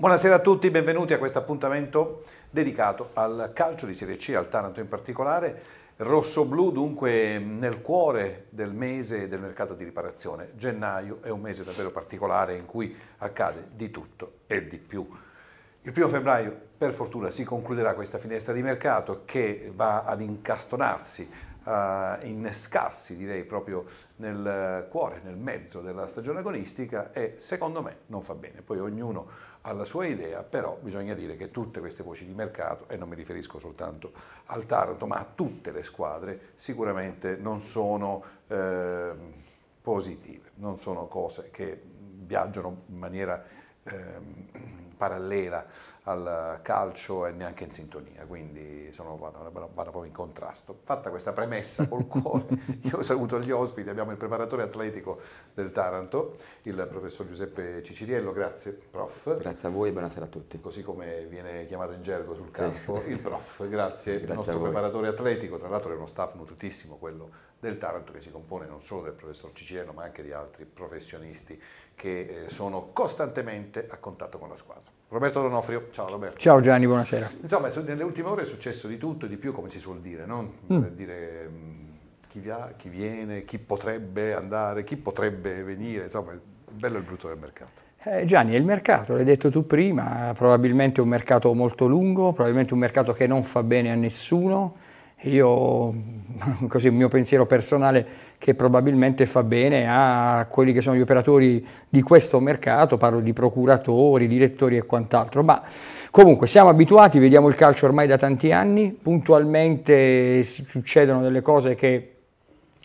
Buonasera a tutti, benvenuti a questo appuntamento dedicato al calcio di Serie C, al Taranto in particolare. Rosso-blu dunque nel cuore del mese del mercato di riparazione. Gennaio è un mese davvero particolare in cui accade di tutto e di più. Il primo febbraio per fortuna si concluderà questa finestra di mercato che va ad incastonarsi a eh, innescarsi direi proprio nel cuore, nel mezzo della stagione agonistica e secondo me non fa bene. Poi ognuno alla sua idea, però bisogna dire che tutte queste voci di mercato, e non mi riferisco soltanto al Taranto, ma a tutte le squadre, sicuramente non sono eh, positive, non sono cose che viaggiano in maniera eh, parallela al calcio e neanche in sintonia, quindi sono, vado, vado, proprio in contrasto. Fatta questa premessa col cuore, io saluto gli ospiti, abbiamo il preparatore atletico del Taranto, il professor Giuseppe Ciciriello, grazie prof. Grazie a voi buonasera a tutti. Così come viene chiamato in gergo sul campo, sì. il prof, grazie, grazie il nostro preparatore atletico, tra l'altro è uno staff nutritissimo quello del Taranto che si compone non solo del professor Ciciriello ma anche di altri professionisti che eh, sono costantemente a contatto con la squadra. Roberto Donofrio, ciao Roberto. Ciao Gianni, buonasera. Insomma, nelle ultime ore è successo di tutto e di più, come si suol dire, non mm. dire mm, chi, via, chi viene, chi potrebbe andare, chi potrebbe venire, insomma, il bello e il brutto del mercato. Eh Gianni, il mercato, l'hai detto tu prima, probabilmente un mercato molto lungo, probabilmente un mercato che non fa bene a nessuno, io, così il mio pensiero personale, che probabilmente fa bene a quelli che sono gli operatori di questo mercato, parlo di procuratori, direttori e quant'altro, ma comunque siamo abituati, vediamo il calcio ormai da tanti anni, puntualmente succedono delle cose che,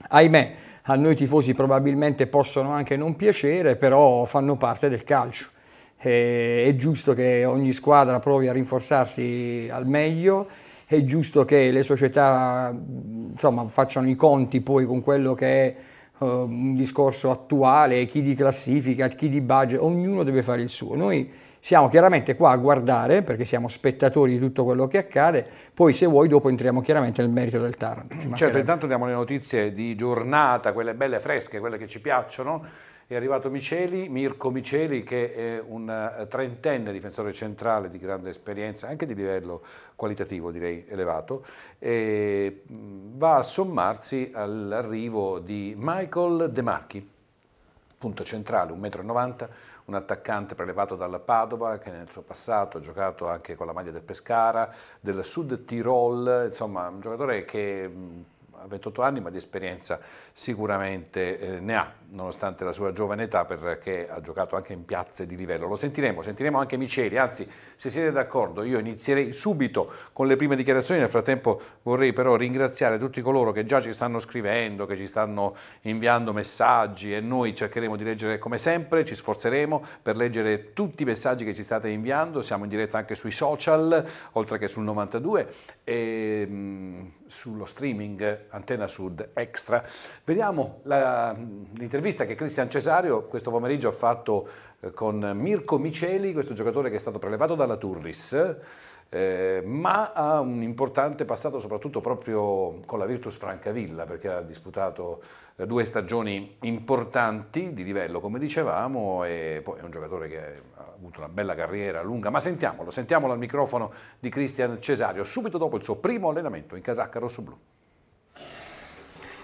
ahimè, a noi tifosi probabilmente possono anche non piacere, però fanno parte del calcio. Eh, è giusto che ogni squadra provi a rinforzarsi al meglio, è giusto che le società insomma, facciano i conti poi con quello che è uh, un discorso attuale, chi di classifica, chi di budget, ognuno deve fare il suo. Noi siamo chiaramente qua a guardare perché siamo spettatori di tutto quello che accade, poi se vuoi dopo entriamo chiaramente nel merito del Taranto. Certo, intanto diamo le notizie di giornata, quelle belle fresche, quelle che ci piacciono è arrivato Miceli, Mirko Miceli che è un eh, trentenne difensore centrale di grande esperienza, anche di livello qualitativo direi elevato, mm, va a sommarsi all'arrivo di Michael De Macchi, punto centrale, 1,90 m, un attaccante prelevato dalla Padova che nel suo passato ha giocato anche con la maglia del Pescara, del Sud Tirol, insomma un giocatore che mm, ha 28 anni ma di esperienza sicuramente eh, ne ha nonostante la sua giovane età, perché ha giocato anche in piazze di livello. Lo sentiremo, sentiremo anche Miceli, anzi se siete d'accordo io inizierei subito con le prime dichiarazioni, nel frattempo vorrei però ringraziare tutti coloro che già ci stanno scrivendo, che ci stanno inviando messaggi e noi cercheremo di leggere come sempre, ci sforzeremo per leggere tutti i messaggi che ci state inviando, siamo in diretta anche sui social, oltre che sul 92 e mh, mm, sullo streaming Antenna Sud Extra. Vediamo l'intervista L'intervista che Cristian Cesario questo pomeriggio ha fatto eh, con Mirko Miceli, questo giocatore che è stato prelevato dalla Turris, eh, ma ha un importante passato soprattutto proprio con la Virtus Francavilla perché ha disputato eh, due stagioni importanti di livello come dicevamo e poi è un giocatore che ha avuto una bella carriera lunga ma sentiamolo, sentiamolo al microfono di Cristian Cesario subito dopo il suo primo allenamento in casacca rossoblù.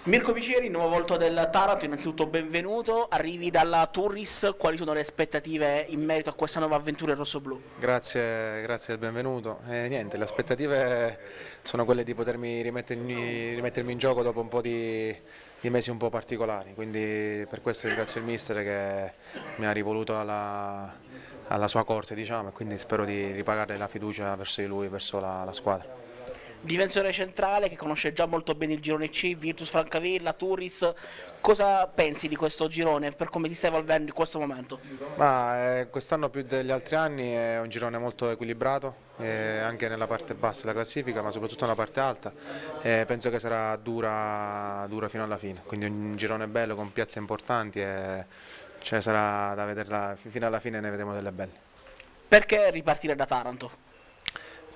Mirko Piceri, nuovo volto del Taranto, innanzitutto benvenuto. Arrivi dalla Turris, quali sono le aspettative in merito a questa nuova avventura rosso-blu? Grazie, grazie del benvenuto. Eh, niente, le aspettative sono quelle di potermi rimettermi, rimettermi in gioco dopo un po' di, di, mesi un po' particolari, quindi per questo ringrazio il mister che mi ha rivoluto alla, alla sua corte diciamo, e quindi spero di ripagare la fiducia verso di lui, verso la, la squadra dimensione centrale che conosce già molto bene il girone C, Virtus Francavilla, Turis. Cosa pensi di questo girone per come si sta evolvendo in questo momento? Eh, quest'anno più degli altri anni è un girone molto equilibrato, eh, anche nella parte bassa della classifica, ma soprattutto nella parte alta. Eh, penso che sarà dura, dura, fino alla fine, quindi un girone bello con piazze importanti e cioè sarà da vederla fino alla fine ne vedremo delle belle. Perché ripartire da Taranto?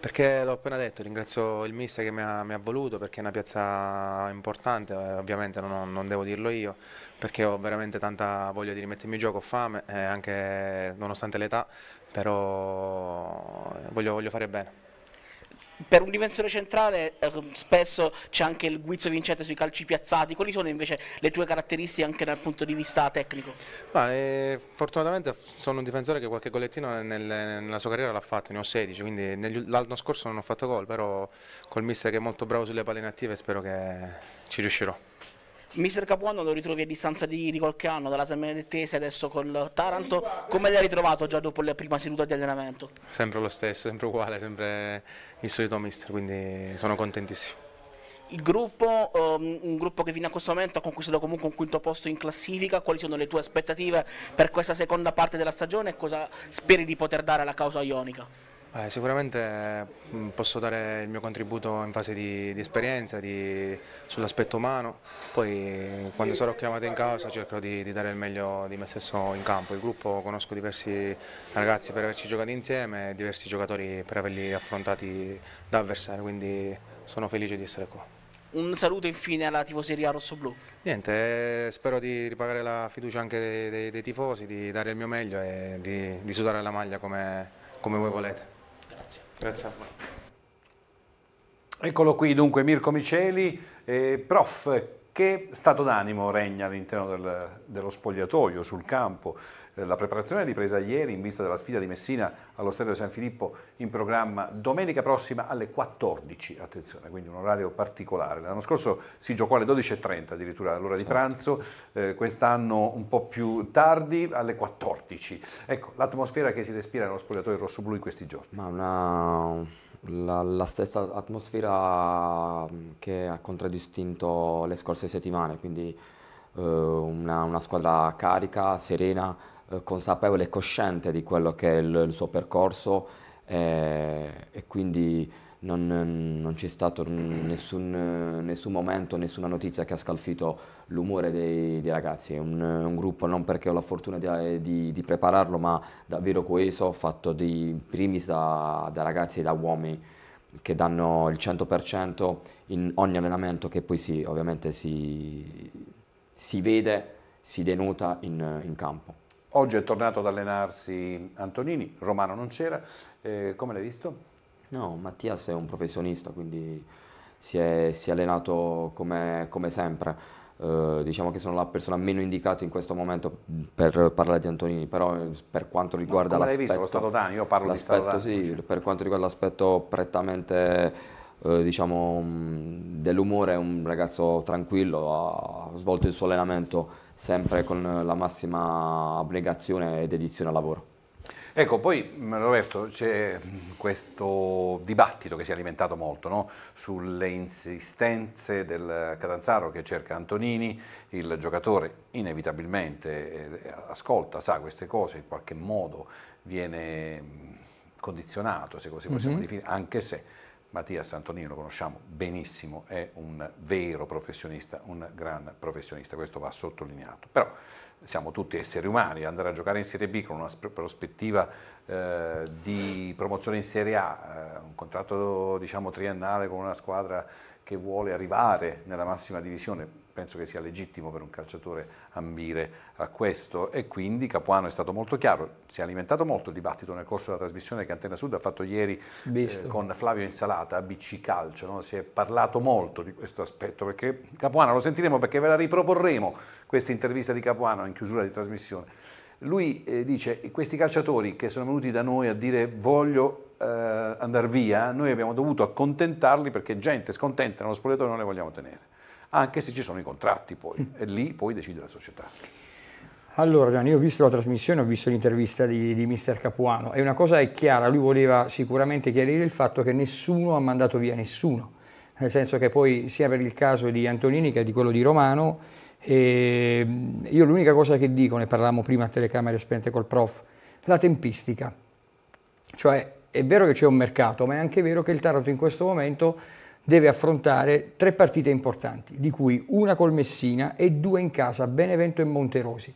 Perché l'ho appena detto, ringrazio il mister che mi ha, mi ha, voluto perché è una piazza importante, eh, ovviamente non, non, devo dirlo io, perché ho veramente tanta voglia di rimettermi in gioco, ho fame, anche nonostante l'età, però voglio, voglio fare bene per un difensore centrale eh, spesso c'è anche il guizzo vincente sui calci piazzati, quali sono invece le tue caratteristiche anche dal punto di vista tecnico? Ma, eh, fortunatamente sono un difensore che qualche golettino nel, nella sua carriera l'ha fatto, ne ho 16, quindi l'anno scorso non ho fatto gol, però col mister che è molto bravo sulle palle inattive spero che ci riuscirò. Mister Capuano lo ritrovi a distanza di, di qualche anno dalla Samertese adesso col Taranto, come l'hai ritrovato già dopo la prima seduta di allenamento? Sempre lo stesso, sempre uguale, sempre il solito mister, quindi sono contentissimo. Il gruppo, um, un gruppo che fino a questo momento ha conquistato comunque un quinto posto in classifica, quali sono le tue aspettative per questa seconda parte della stagione e cosa speri di poter dare alla causa ionica? Eh, sicuramente mm, posso dare il mio contributo in fase di, di esperienza, sull'aspetto umano, poi quando sarò chiamato in causa cercherò di, di, dare il meglio di me stesso in campo. Il gruppo conosco diversi ragazzi per averci giocato insieme e diversi giocatori per averli affrontati da avversari, quindi sono felice di essere qua. Un saluto infine alla tifoseria rossoblù. Niente, eh, spero di ripagare la fiducia anche dei, dei, dei, tifosi, di dare il mio meglio e di, di sudare la maglia come, come voi volete. Grazie. Grazie a voi. Eccolo qui dunque Mirko Miceli, eh, prof, che stato d'animo regna all'interno del, dello spogliatoio, sul campo? Eh, la preparazione è ripresa ieri in vista della sfida di Messina allo Stadio San Filippo in programma domenica prossima alle 14, attenzione, quindi un orario particolare. L'anno scorso si giocò alle 12.30 addirittura all'ora di certo. pranzo, eh, quest'anno un po' più tardi alle 14. Ecco, l'atmosfera che si respira nello spogliatoio rosso-blu in questi giorni. Ma una, la, la, stessa atmosfera che ha contraddistinto le scorse settimane, quindi eh, una, una squadra carica, serena, eh, consapevole e cosciente di quello che è il, il suo percorso eh, e quindi non, non c'è stato nessun, nessun, momento, nessuna notizia che ha scalfito l'umore dei, dei, ragazzi. È un, un, gruppo, non perché ho la fortuna di, di, di prepararlo, ma davvero coeso, fatto di primis da, da ragazzi e da uomini che danno il 100% in ogni allenamento che poi sì, ovviamente si, si vede, si denota in, in campo. Oggi è tornato ad allenarsi Antonini, Romano non c'era, eh, come l'hai visto? No, Mattias è un professionista, quindi si è, si è allenato come, come sempre. Uh, diciamo che sono la persona meno indicata in questo momento per parlare di Antonini, però per quanto riguarda l'aspetto... Visto, lo stato d'animo, io parlo di stato Sì, per quanto riguarda l'aspetto prettamente uh, diciamo, mm, dell'umore, è un ragazzo tranquillo, ha svolto il suo allenamento sempre con la massima abnegazione e dedizione al lavoro. Ecco, poi mm, Roberto c'è mm, questo dibattito che si è alimentato molto no? sulle insistenze del Catanzaro che cerca Antonini, il giocatore inevitabilmente eh, ascolta, sa queste cose, in qualche modo viene mm, condizionato, se così possiamo mm-hmm. definire, anche se Mattia Santonino lo conosciamo benissimo, è un vero professionista, un gran professionista, questo va sottolineato. Però siamo tutti esseri umani, andare a giocare in Serie B con una prospettiva eh, di promozione in Serie A, eh, un contratto diciamo, triennale con una squadra che vuole arrivare nella massima divisione, penso che sia legittimo per un calciatore ambire a questo e quindi Capuano è stato molto chiaro, si è alimentato molto il dibattito nel corso della trasmissione che Antena Sud ha fatto ieri eh, con Flavio Insalata, ABC Calcio, no? si è parlato molto di questo aspetto perché Capuano lo sentiremo perché ve la riproporremo questa intervista di Capuano in chiusura di trasmissione. Lui eh, dice questi calciatori che sono venuti da noi a dire voglio eh, andare via, noi abbiamo dovuto accontentarli perché gente scontenta nello spogliatoio non le vogliamo tenere anche se ci sono i contratti poi, mm. e lì poi decide la società. Allora Gianni, io ho visto la trasmissione, ho visto l'intervista di, di mister Capuano e una cosa è chiara, lui voleva sicuramente chiarire il fatto che nessuno ha mandato via nessuno, nel senso che poi sia per il caso di Antonini che di quello di Romano, e ehm, io l'unica cosa che dico, ne parlavamo prima a telecamere spente col prof, la tempistica, cioè è vero che c'è un mercato, ma è anche vero che il Taranto in questo momento deve affrontare tre partite importanti, di cui una col Messina e due in casa, Benevento e Monterosi.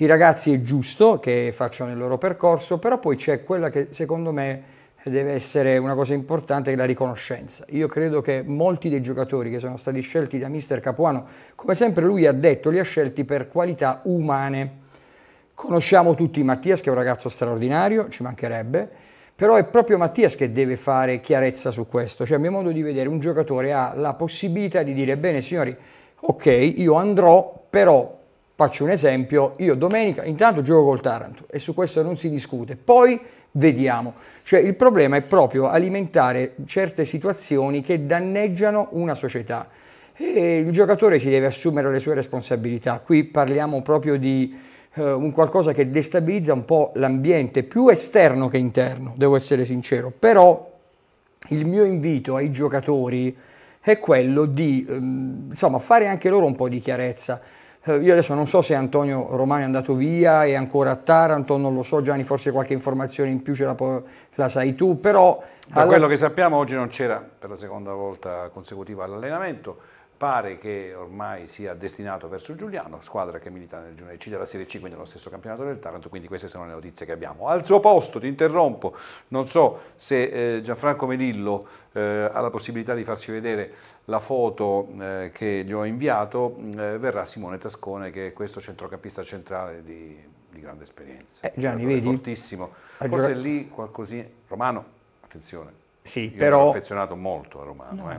I ragazzi è giusto che facciano il loro percorso, però poi c'è quella che secondo me deve essere una cosa importante, che è la riconoscenza. Io credo che molti dei giocatori che sono stati scelti da mister Capuano, come sempre lui ha detto, li ha scelti per qualità umane. Conosciamo tutti Mattias, che è un ragazzo straordinario, ci mancherebbe, però è proprio Mattias che deve fare chiarezza su questo, cioè a mio modo di vedere un giocatore ha la possibilità di dire bene signori, ok io andrò però faccio un esempio, io domenica intanto gioco col Taranto e su questo non si discute, poi vediamo, cioè il problema è proprio alimentare certe situazioni che danneggiano una società e il giocatore si deve assumere le sue responsabilità, qui parliamo proprio di eh, un qualcosa che destabilizza un po' l'ambiente, più esterno che interno, devo essere sincero, però il mio invito ai giocatori è quello di ehm, insomma, fare anche loro un po' di chiarezza. Eh, io adesso non so se Antonio Romano è andato via, è ancora a Taranto, non lo so, Gianni, forse qualche informazione in più ce la, la sai tu, però... Da alla... quello che sappiamo oggi non c'era per la seconda volta consecutiva all'allenamento pare che ormai sia destinato verso Giuliano, squadra che milita nel Giugno C della Serie C, quindi nello stesso campionato del Taranto, quindi queste sono le notizie che abbiamo. Al suo posto, ti interrompo, non so se eh, Gianfranco Melillo eh, ha la possibilità di farci vedere la foto eh, che gli ho inviato, mm, eh, verrà Simone Tascone che è questo centrocampista centrale di, di grande esperienza. Eh, Gianni, vedi? Fortissimo, forse lì qualcosina, Romano, attenzione. Sì, Io però... affezionato molto a Romano, no. eh,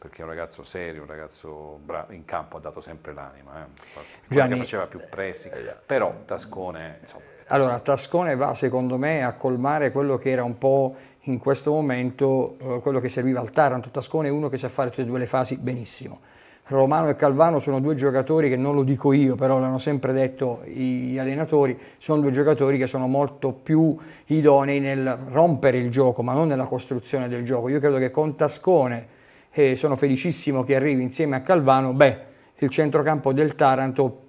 perché è un ragazzo serio, un ragazzo bravo, in campo ha dato sempre l'anima, eh. Gianni, faceva più pressi, eh, però Tascone... Insomma, allora, Tascone va secondo me a colmare quello che era un po' in questo momento eh, quello che serviva al Taranto. Tascone è uno che sa fare tutte e due le fasi benissimo. Romano e Calvano sono due giocatori che non lo dico io, però l'hanno sempre detto gli allenatori, sono due giocatori che sono molto più idonei nel rompere il gioco, ma non nella costruzione del gioco. Io credo che con Tascone e sono felicissimo che arrivi insieme a Calvano, beh, il centrocampo del Taranto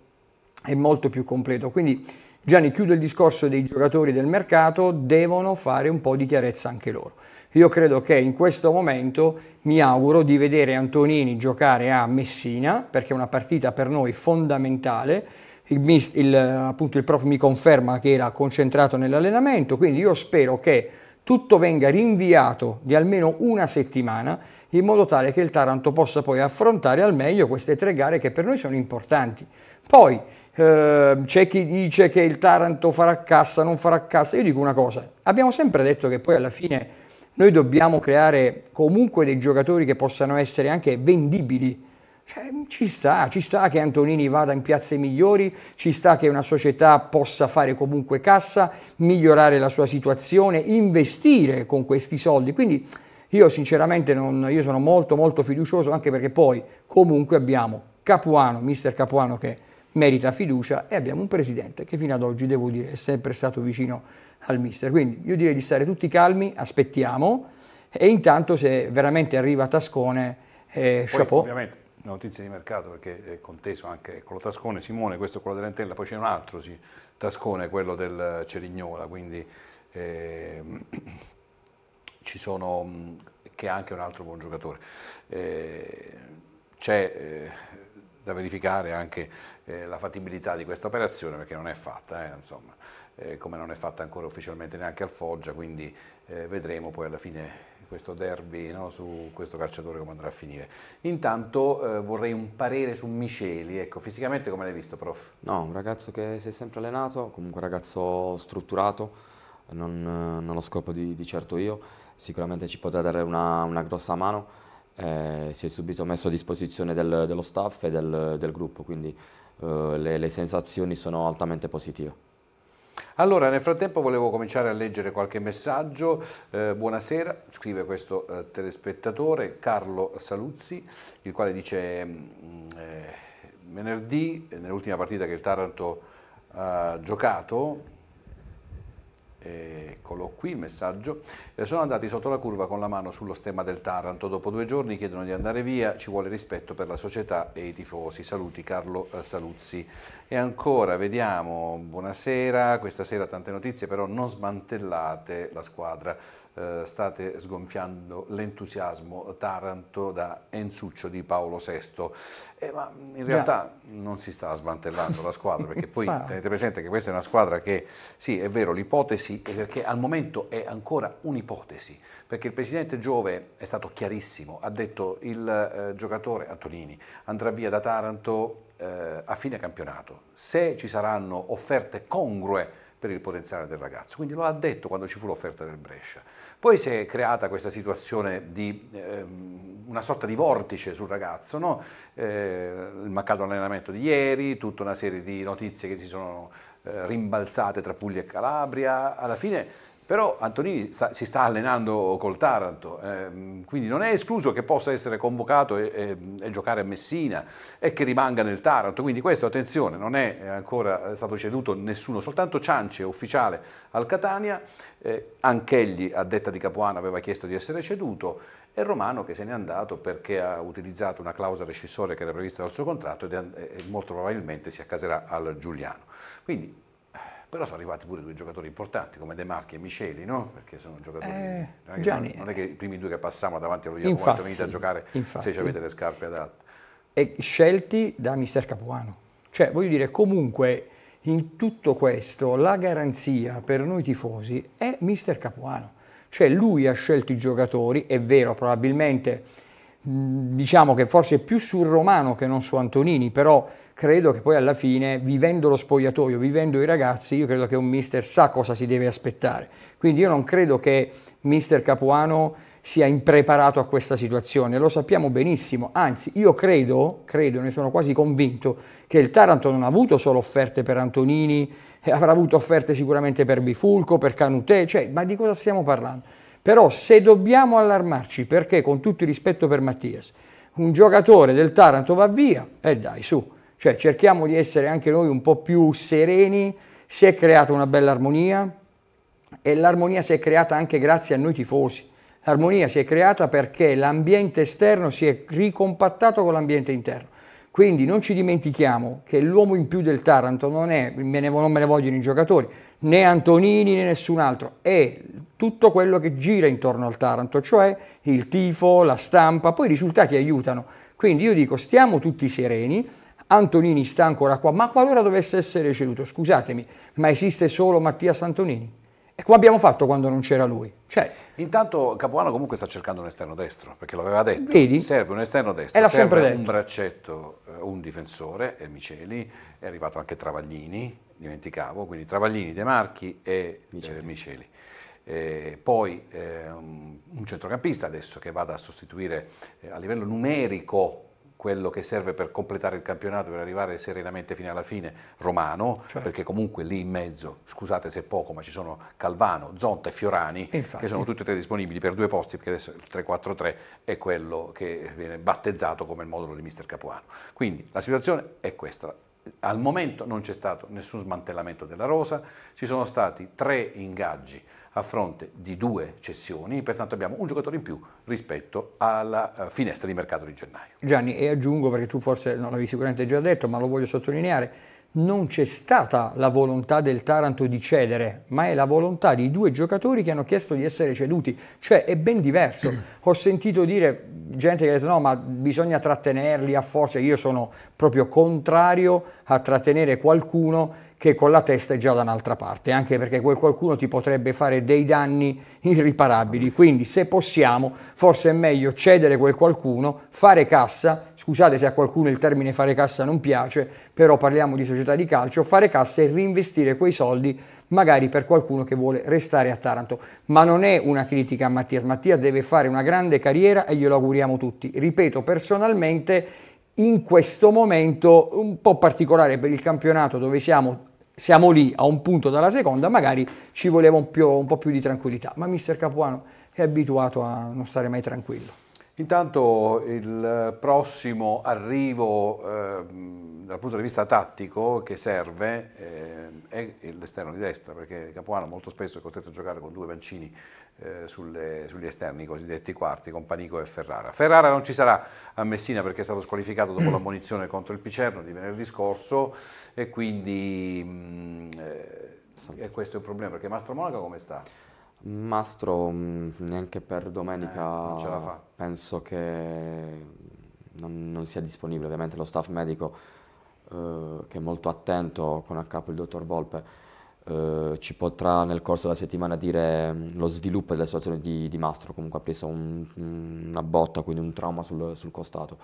è molto più completo. Quindi Gianni, chiudo il discorso dei giocatori del mercato, devono fare un po' di chiarezza anche loro. Io credo che in questo momento mi auguro di vedere Antonini giocare a Messina, perché è una partita per noi fondamentale. Il, il, appunto, il prof mi conferma che era concentrato nell'allenamento, quindi io spero che tutto venga rinviato di almeno una settimana in modo tale che il Taranto possa poi affrontare al meglio queste tre gare che per noi sono importanti. Poi eh, c'è chi dice che il Taranto farà cassa, non farà cassa, io dico una cosa, abbiamo sempre detto che poi alla fine noi dobbiamo creare comunque dei giocatori che possano essere anche vendibili, cioè, ci sta, ci sta che Antonini vada in piazze migliori, ci sta che una società possa fare comunque cassa, migliorare la sua situazione, investire con questi soldi. Quindi io sinceramente non, io sono molto molto fiducioso anche perché poi comunque abbiamo Capuano, mister Capuano che merita fiducia e abbiamo un presidente che fino ad oggi devo dire è sempre stato vicino al mister. Quindi io direi di stare tutti calmi, aspettiamo e intanto se veramente arriva Tascone, eh, poi, chapeau. Ovviamente notizie di mercato perché è conteso anche con lo Tascone, Simone, questo è quello dell'Antella, poi c'è un altro sì, Tascone, quello del Cerignola, quindi... Eh, sono, mm, che è anche un altro buon giocatore. Eh, c'è eh, da verificare anche eh, la fattibilità di questa operazione perché non è fatta, eh, insomma, eh, come non è fatta ancora ufficialmente neanche al Foggia, quindi eh, vedremo poi alla fine questo derby no, su questo calciatore come andrà a finire. Intanto vorrei un parere su Miceli, ecco, fisicamente come l'hai visto prof? No, un ragazzo che si è sempre allenato, comunque un ragazzo strutturato, non, non lo scopo di, di certo io, sicuramente ci potrà dare una, una grossa mano. Eh, si è subito messo a disposizione del, dello staff e del, del gruppo, quindi eh, le, le sensazioni sono altamente positive. Allora, nel frattempo volevo cominciare a leggere qualche messaggio. Eh, buonasera, scrive questo eh, telespettatore Carlo Saluzzi, il quale dice mm, eh, venerdì, nell'ultima partita che il Taranto ha giocato, eccolo qui il messaggio, eh, sono andati sotto la curva con la mano sullo stemma del Taranto, dopo due giorni chiedono di andare via, ci vuole rispetto per la società e i tifosi, saluti Carlo eh, Saluzzi. E ancora vediamo, buonasera, questa sera tante notizie però non smantellate la squadra eh, state sgonfiando l'entusiasmo Taranto da Enzuccio di Paolo VI. Eh, ma in realtà yeah. non si sta smantellando la squadra, perché poi tenete presente che questa è una squadra che, sì, è vero, l'ipotesi è perché al momento è ancora un'ipotesi, perché il presidente Giove è stato chiarissimo, ha detto il eh, giocatore Antonini andrà via da Taranto eh, a fine campionato. Se ci saranno offerte congrue per il potenziale del ragazzo. Quindi lo ha detto quando ci fu l'offerta del Brescia. Poi si è creata questa situazione di ehm, una sorta di vortice sul ragazzo, no? eh, il mancato allenamento di ieri, tutta una serie di notizie che si sono eh, rimbalzate tra Puglia e Calabria, alla fine però Antonini sta, si sta allenando col Taranto, ehm, quindi non è escluso che possa essere convocato e, e, e, giocare a Messina e che rimanga nel Taranto. Quindi questo, attenzione, non è ancora eh, stato ceduto nessuno, soltanto Ciance, ufficiale al Catania, eh, anch'egli a detta di Capuano aveva chiesto di essere ceduto e Romano che se n'è andato perché ha utilizzato una clausola rescissoria che era prevista dal suo contratto e molto probabilmente si accaserà al Giuliano. Quindi però sono arrivati pure due giocatori importanti come De Marchi e Miceli, no? perché sono giocatori... Eh, non, è che, Gianni, non, è che i primi due che passavano davanti a allo Iacomo venite a giocare infatti, se ci avete le scarpe adatte. E scelti da mister Capuano. Cioè, voglio dire, comunque in tutto questo la garanzia per noi tifosi è mister Capuano. Cioè lui ha scelto i giocatori, è vero, probabilmente diciamo che forse è più su Romano che non su Antonini, però credo che poi alla fine, vivendo lo spogliatoio, vivendo i ragazzi, io credo che un mister sa cosa si deve aspettare. Quindi io non credo che mister Capuano sia impreparato a questa situazione, lo sappiamo benissimo, anzi io credo, credo, ne sono quasi convinto, che il Taranto non ha avuto solo offerte per Antonini, avrà avuto offerte sicuramente per Bifulco, per Canutè, cioè, ma di cosa stiamo parlando? Però se dobbiamo allarmarci, perché con tutto il rispetto per Mattias, un giocatore del Taranto va via, e eh dai su, cioè cerchiamo di essere anche noi un po' più sereni, si è creata una bella armonia e l'armonia si è creata anche grazie a noi tifosi. L'armonia si è creata perché l'ambiente esterno si è ricompattato con l'ambiente interno. Quindi non ci dimentichiamo che l'uomo in più del Taranto non è, me ne, non me ne vogliono i giocatori, né Antonini né nessun altro, è tutto quello che gira intorno al Taranto, cioè il tifo, la stampa, poi i risultati aiutano. Quindi io dico stiamo tutti sereni, Antonini sta ancora qua, ma qualora dovesse essere ceduto, scusatemi, ma esiste solo Mattias Antonini? E come abbiamo fatto quando non c'era lui? Cioè, Intanto Capuano comunque sta cercando un esterno destro, perché l'aveva detto, vedi? serve un esterno destro, e l'ha serve sempre detto. un braccetto, eh, un difensore, e eh, Miceli, è arrivato anche Travaglini, dimenticavo, quindi Travaglini, De Marchi e eh, Miceli. Eh, Miceli. Eh, poi eh, un centrocampista adesso che vada a sostituire a livello numerico quello che serve per completare il campionato, per arrivare serenamente fino alla fine, Romano, certo. perché comunque lì in mezzo, scusate se poco, ma ci sono Calvano, Zonta e Fiorani, e che sono tutti e tre disponibili per due posti, perché adesso il 3-4-3 è quello che viene battezzato come il modulo di mister Capuano. Quindi la situazione è questa, al momento non c'è stato nessun smantellamento della rosa, ci sono stati tre ingaggi a fronte di due cessioni, pertanto abbiamo un giocatore in più rispetto alla eh, finestra di mercato di gennaio. Gianni, e aggiungo perché tu forse non l'avevi sicuramente già detto, ma lo voglio sottolineare, non c'è stata la volontà del Taranto di cedere, ma è la volontà di due giocatori che hanno chiesto di essere ceduti, cioè è ben diverso. Ho sentito dire gente che ha detto no, ma bisogna trattenerli a forza, io sono proprio contrario a trattenere qualcuno che con la testa è già da un'altra parte, anche perché quel qualcuno ti potrebbe fare dei danni irriparabili. Quindi se possiamo, forse è meglio cedere quel qualcuno, fare cassa, scusate se a qualcuno il termine fare cassa non piace, però parliamo di società di calcio, fare cassa e reinvestire quei soldi magari per qualcuno che vuole restare a Taranto. Ma non è una critica a Mattia, Mattia deve fare una grande carriera e glielo auguriamo tutti. Ripeto, personalmente in questo momento un po' particolare per il campionato dove siamo siamo lì a un punto dalla seconda, magari ci voleva un, più, un po' più di tranquillità, ma mister Capuano è abituato a non stare mai tranquillo. Intanto il prossimo arrivo... Eh, dal punto di vista tattico che serve eh, è l'esterno di destra, perché Capuano molto spesso è costretto a giocare con due mancini eh, sulle, sugli esterni, i cosiddetti quarti, con Panico e Ferrara. Ferrara non ci sarà a Messina perché è stato squalificato dopo mm. l'ammonizione contro il Picerno di venerdì scorso e quindi mh, mm, eh, è questo il problema, perché Mastro Monaco come sta? Mastro mm, neanche per domenica eh, penso che non, non, sia disponibile, ovviamente lo staff medico eh, che è molto attento con a capo il dottor Volpe, eh, ci potrà nel corso della settimana dire mm, lo sviluppo della situazione di, di Mastro, comunque ha preso un, una botta, quindi un trauma sul, sul costato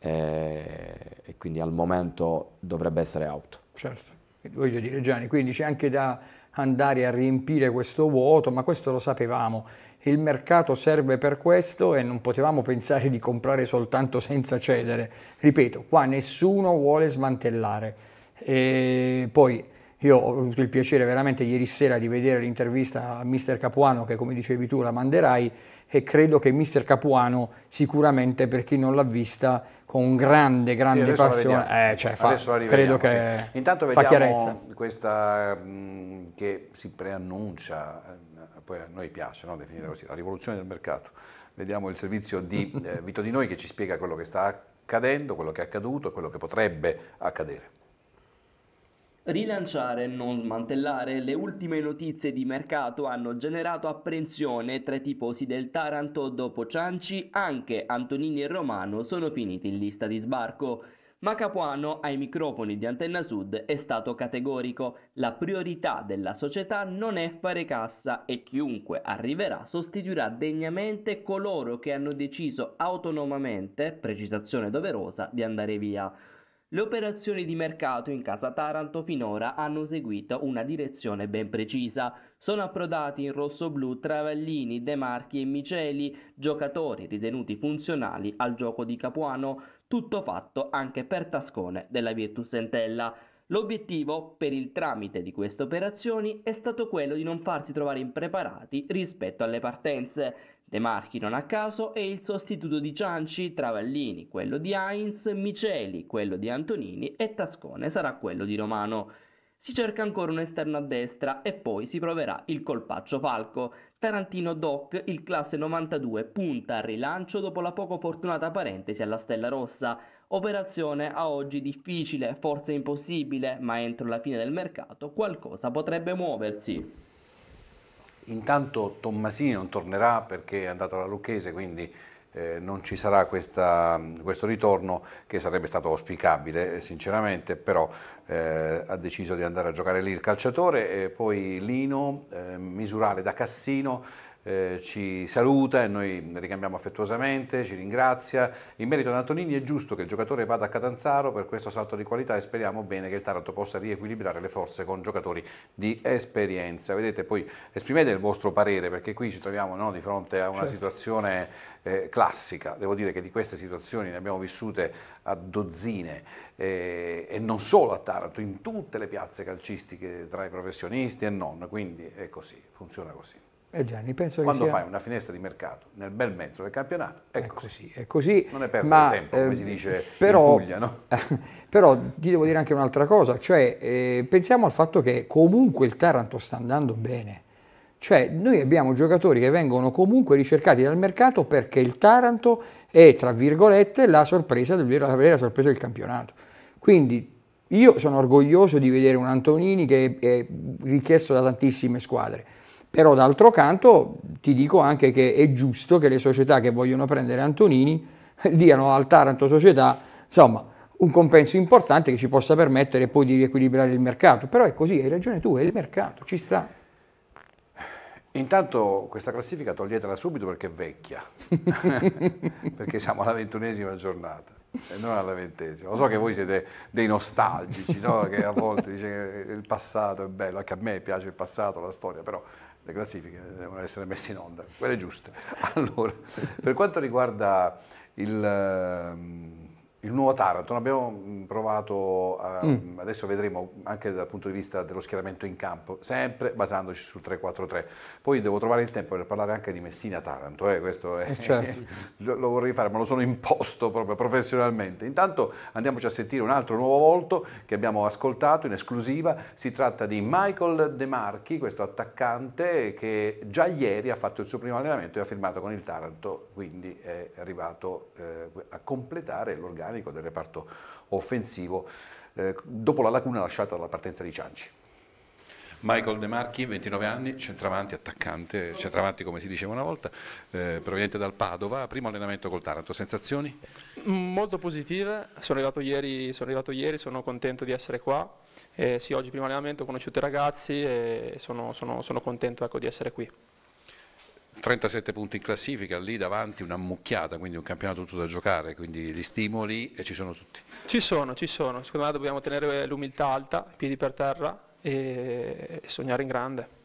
e, eh, e quindi al momento dovrebbe essere out. Certo voglio dire Gianni, quindi c'è anche da andare a riempire questo vuoto, ma questo lo sapevamo il mercato serve per questo e non potevamo pensare di comprare soltanto senza cedere. Ripeto, qua nessuno vuole smantellare. E poi io ho avuto il piacere veramente ieri sera di vedere l'intervista a Mr. Capuano che come dicevi tu la manderai e credo che Mr. Capuano sicuramente per chi non l'ha vista con grande grande sì, passione eh, cioè, fa, credo che sì. intanto fa chiarezza. questa mh, mm, che si preannuncia poi a noi piace no, definire così, la rivoluzione del mercato. Vediamo il servizio di eh, Vito Di Noi che ci spiega quello che sta accadendo, quello che è accaduto e quello che potrebbe accadere. Rilanciare non smantellare le ultime notizie di mercato hanno generato apprensione tra i tifosi del Taranto dopo Cianci, anche Antonini e Romano sono finiti in lista di sbarco. Ma Capuano ai microfoni di Antenna Sud è stato categorico. La priorità della società non è fare cassa e chiunque arriverà sostituirà degnamente coloro che hanno deciso autonomamente, precisazione doverosa, di andare via. Le operazioni di mercato in casa Taranto finora hanno seguito una direzione ben precisa. Sono approdati in rosso-blu Travaglini, De Marchi e Miceli, giocatori ritenuti funzionali al gioco di Capuano tutto fatto anche per Tascone della Virtus Entella. L'obiettivo, per il tramite di queste operazioni, è stato quello di non farsi trovare impreparati rispetto alle partenze. De Marchi non a caso è il sostituto di Cianci, Travallini quello di Heinz, Miceli quello di Antonini e Tascone sarà quello di Romano. Si cerca ancora un esterno a destra e poi si proverà il colpaccio falco. Tarantino Doc, il classe 92, punta al rilancio dopo la poco fortunata parentesi alla Stella Rossa. Operazione a oggi difficile, forse impossibile, ma entro la fine del mercato qualcosa potrebbe muoversi. Intanto Tommasini non tornerà perché è andato alla Lucchese, quindi eh, non ci sarà questa, questo ritorno che sarebbe stato auspicabile eh, sinceramente, però eh, ha deciso di andare a giocare lì il calciatore, e poi Lino, eh, Misurale da Cassino eh, ci saluta e noi ricambiamo affettuosamente, ci ringrazia. In merito ad Antonini è giusto che il giocatore vada a Catanzaro per questo salto di qualità e speriamo bene che il Taranto possa riequilibrare le forze con giocatori di esperienza. Vedete, poi esprimete il vostro parere perché qui ci troviamo no, di fronte a una certo. situazione eh, classica. Devo dire che di queste situazioni ne abbiamo vissute a dozzine eh, e non solo a Taranto, in tutte le piazze calcistiche tra i professionisti e non, quindi è così, funziona così. Eh Gianni, penso Quando che sia... fai una finestra di mercato nel bel mezzo del campionato, è, è così. Ecco. così. È così. Non è perdere ma, tempo, come ehm, si dice però, in Puglia, no? però ti devo dire anche un'altra cosa, cioè eh, pensiamo al fatto che comunque il Taranto sta andando bene. Cioè noi abbiamo giocatori che vengono comunque ricercati dal mercato perché il Taranto è, tra virgolette, la sorpresa, la vera sorpresa del campionato. Quindi io sono orgoglioso di vedere un Antonini che è richiesto da tantissime squadre però d'altro canto ti dico anche che è giusto che le società che vogliono prendere Antonini diano al Taranto società, insomma, un compenso importante che ci possa permettere poi di riequilibrare il mercato. Però è così, hai ragione tu, è il mercato, ci sta. Intanto questa classifica toglietela subito perché è vecchia, perché siamo alla ventunesima giornata e non alla ventesima. Lo so che voi siete dei nostalgici, no? che a volte dice che il passato è bello, anche a me piace il passato, la storia, però le classifiche devono essere messe in onda, quelle giuste. Allora, per quanto riguarda il ehm, il nuovo Taranto, abbiamo mm, provato, a, ehm, mm. adesso vedremo anche dal punto di vista dello schieramento in campo, sempre basandoci sul 3-4-3. Poi devo trovare il tempo per parlare anche di Messina-Taranto, eh, questo è, eh, certo. lo, vorrei fare, ma lo sono imposto proprio professionalmente. Intanto andiamoci a sentire un altro nuovo volto che abbiamo ascoltato in esclusiva, si tratta di Michael De Marchi, questo attaccante che già ieri ha fatto il suo primo allenamento e ha firmato con il Taranto, quindi è arrivato eh, a completare l'organo meccanico del reparto offensivo eh, dopo la lacuna lasciata dalla partenza di Cianci. Michael De Marchi, 29 anni, centravanti, attaccante, centravanti come si diceva una volta, eh, proveniente dal Padova, primo allenamento col Taranto, sensazioni? Molto positive, sono arrivato ieri, sono, arrivato ieri, sono contento di essere qua, eh, sì oggi primo allenamento, ho conosciuto i ragazzi e sono, sono, sono contento ecco, di essere qui. 37 punti in classifica, lì davanti una mucchiata, quindi un campionato tutto da giocare, quindi gli stimoli e ci sono tutti. Ci sono, ci sono, secondo me dobbiamo tenere l'umiltà alta, i piedi per terra e sognare in grande.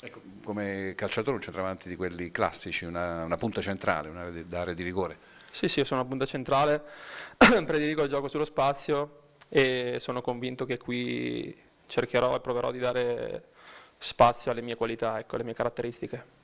Ecco, come calciatore un centravanti di quelli classici, una, una punta centrale, un'area d'area di rigore. Sì, sì, io sono una punta centrale, prediligo il gioco sullo spazio e sono convinto che qui cercherò e proverò di dare spazio alle mie qualità, ecco, alle mie caratteristiche.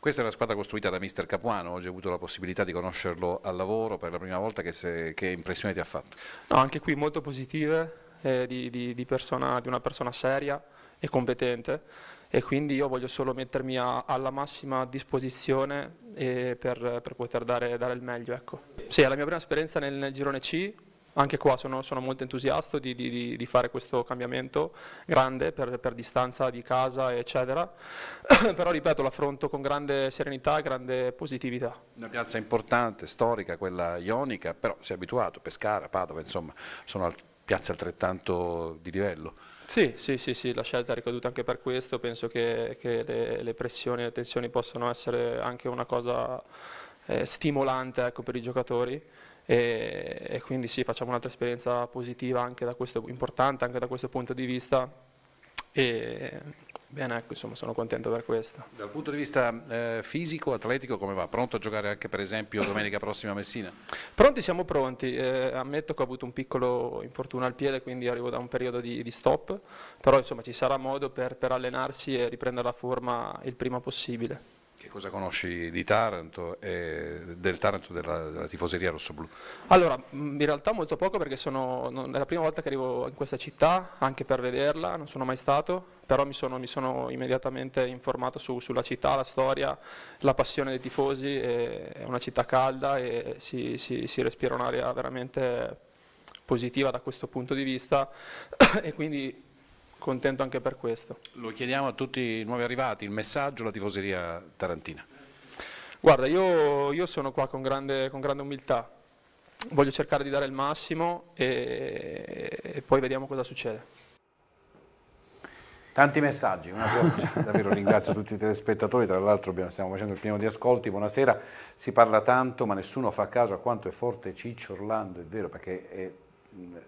Questa è una squadra costruita da mister Capuano, oggi ho avuto la possibilità di conoscerlo al lavoro per la prima volta, che, se, che impressione ti ha fatto? No, anche qui molto positive, eh, di, di, di, persona, di, una persona seria e competente e quindi io voglio solo mettermi a, alla massima disposizione eh, per, per, poter dare, dare il meglio. Ecco. Sì, è la mia prima esperienza nel, nel girone C, anche qua sono, sono molto entusiasta di, di, di, fare questo cambiamento grande per, per distanza di casa eccetera, però ripeto l'affronto con grande serenità e grande positività. Una piazza importante, storica, quella ionica, però si è abituato, Pescara, Padova, insomma sono piazze altrettanto di livello. Sì, sì, sì, sì, la scelta è ricaduta anche per questo, penso che, che le, le pressioni e le tensioni possano essere anche una cosa eh, stimolante ecco, per i giocatori e, e quindi sì, facciamo un'altra esperienza positiva anche da questo, importante anche da questo punto di vista e bene, ecco, insomma, sono contento per questo. Dal punto di vista eh, fisico, atletico, come va? Pronto a giocare anche per esempio domenica prossima a Messina? Pronti, siamo pronti. Eh, ammetto che ho avuto un piccolo infortunio al piede, quindi arrivo da un periodo di, di stop, però insomma ci sarà modo per, per allenarsi e riprendere la forma il prima possibile. Che cosa conosci di Taranto e del Taranto della, della tifoseria rossoblù? Allora, mm, in realtà molto poco perché sono, non, è la prima volta che arrivo in questa città, anche per vederla, non sono mai stato, però mi sono, mi sono immediatamente informato su, sulla città, la storia, la passione dei tifosi, è una città calda e si, si, si respira un'aria veramente positiva da questo punto di vista e quindi contento anche per questo. Lo chiediamo a tutti i nuovi arrivati, il messaggio, la tifoseria tarantina. Guarda, io, io sono qua con grande, con grande, umiltà, voglio cercare di dare il massimo e, e poi vediamo cosa succede. Tanti messaggi, una Davvero ringrazio tutti i telespettatori, tra l'altro stiamo facendo il pieno di ascolti. Buonasera, si parla tanto ma nessuno fa caso a quanto è forte Ciccio Orlando, è vero, perché è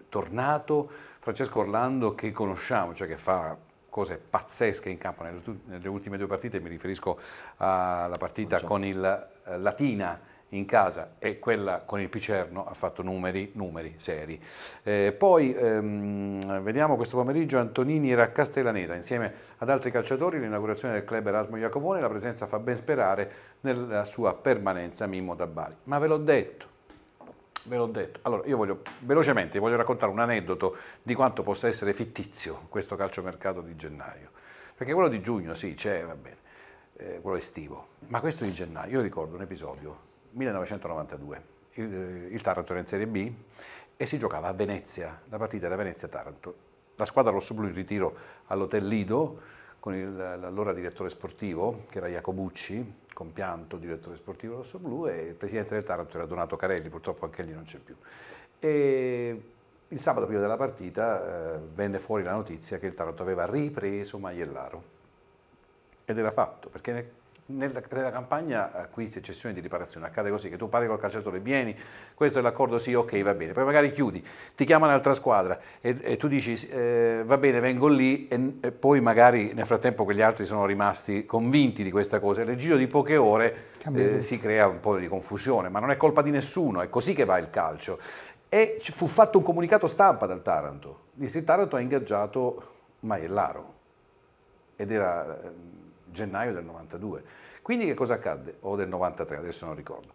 tornato Francesco Orlando che conosciamo, cioè che fa cose pazzesche in campo nelle, nelle ultime due partite, mi riferisco alla partita con il eh, Latina in casa e quella con il Picerno ha fatto numeri, numeri seri. Eh, poi ehm, vediamo questo pomeriggio Antonini era a Castellaneta insieme ad altri calciatori l'inaugurazione del club Erasmo Iacovone, la presenza fa ben sperare nella sua permanenza Mimmo da Bari. Ma ve l'ho detto, Ve l'ho detto. Allora, io voglio velocemente voglio raccontare un aneddoto di quanto possa essere fittizio questo calciomercato di gennaio. Perché quello di giugno, sì, c'è, va bene, eh, quello estivo, ma questo di gennaio, io ricordo un episodio, 1992, il, eh, il Taranto era in Serie B e si giocava a Venezia, la partita era Venezia-Taranto. La squadra rossoblù in ritiro all'Hotel Lido con il, l'allora direttore sportivo, che era Jacobucci, compianto direttore sportivo rossoblù e il presidente del Taranto era Donato Carelli, purtroppo anche lì non c'è più. E il sabato prima della partita eh, venne fuori la notizia che il Taranto aveva ripreso Maiellaro ed era fatto perché nella, nella campagna acquisti eh, e cessioni di riparazione, accade così, che tu parli col calciatore, vieni, questo è l'accordo, sì, ok, va bene, poi magari chiudi, ti chiama un'altra squadra e, e tu dici eh, va bene, vengo lì e, e, poi magari nel frattempo quegli altri sono rimasti convinti di questa cosa e nel giro di poche ore eh, si crea un po' di confusione, ma non è colpa di nessuno, è così che va il calcio. E fu fatto un comunicato stampa dal Taranto, disse il Taranto ha ingaggiato Maiellaro ed era eh, gennaio del 92. Quindi che cosa accadde? O del 93, adesso non ricordo.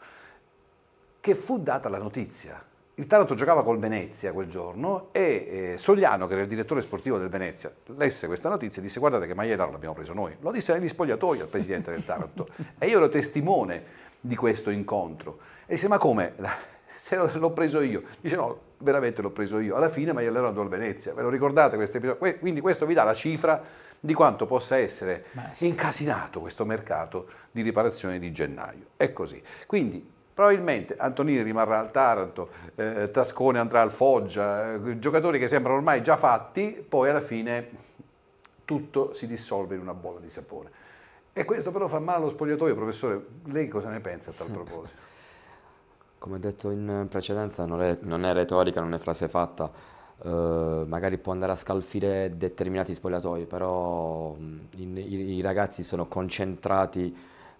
Che fu data la notizia. Il Taranto giocava col Venezia quel giorno e eh, Sogliano, che era il direttore sportivo del Venezia, lesse questa notizia e disse guardate che Maielaro l'abbiamo preso noi. Lo disse negli spogliatoi al presidente del Taranto e io ero testimone di questo incontro. E disse ma come? Se l'ho preso io. Dice no, veramente l'ho preso io. Alla fine Maielaro andò al Venezia. Ve lo ricordate questo episodio? Quindi questo vi dà la cifra di quanto possa essere sì. incasinato questo mercato di riparazione di gennaio. È così. Quindi probabilmente Antonini rimarrà al Taranto, eh, Tascone andrà al Foggia, eh, giocatori che sembrano ormai già fatti, poi alla fine tutto si dissolve in una bolla di sapone. E questo però fa male allo spogliatoio, professore, lei cosa ne pensa a tal proposito? Come detto in precedenza, non è, non è retorica, non è frase fatta, eh, magari può andare a scalfire determinati spogliatoi, però mh, mm, i, i, ragazzi sono concentrati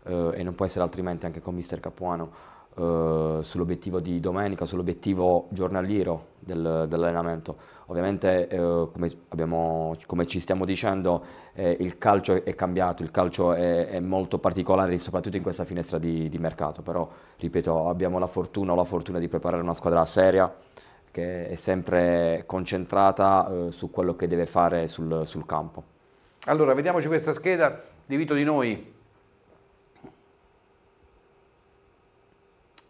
uh, e non può essere altrimenti anche con Mister Capuano uh, sull'obiettivo di domenica, sull'obiettivo giornaliero del, dell'allenamento. Ovviamente come, abbiamo, come, ci stiamo dicendo eh, il calcio è cambiato, il calcio è, è, molto particolare soprattutto in questa finestra di, di mercato, però ripeto abbiamo la fortuna o la fortuna di preparare una squadra seria che è sempre concentrata eh, su quello che deve fare sul, sul campo. Allora, vediamoci questa scheda di Vito di noi.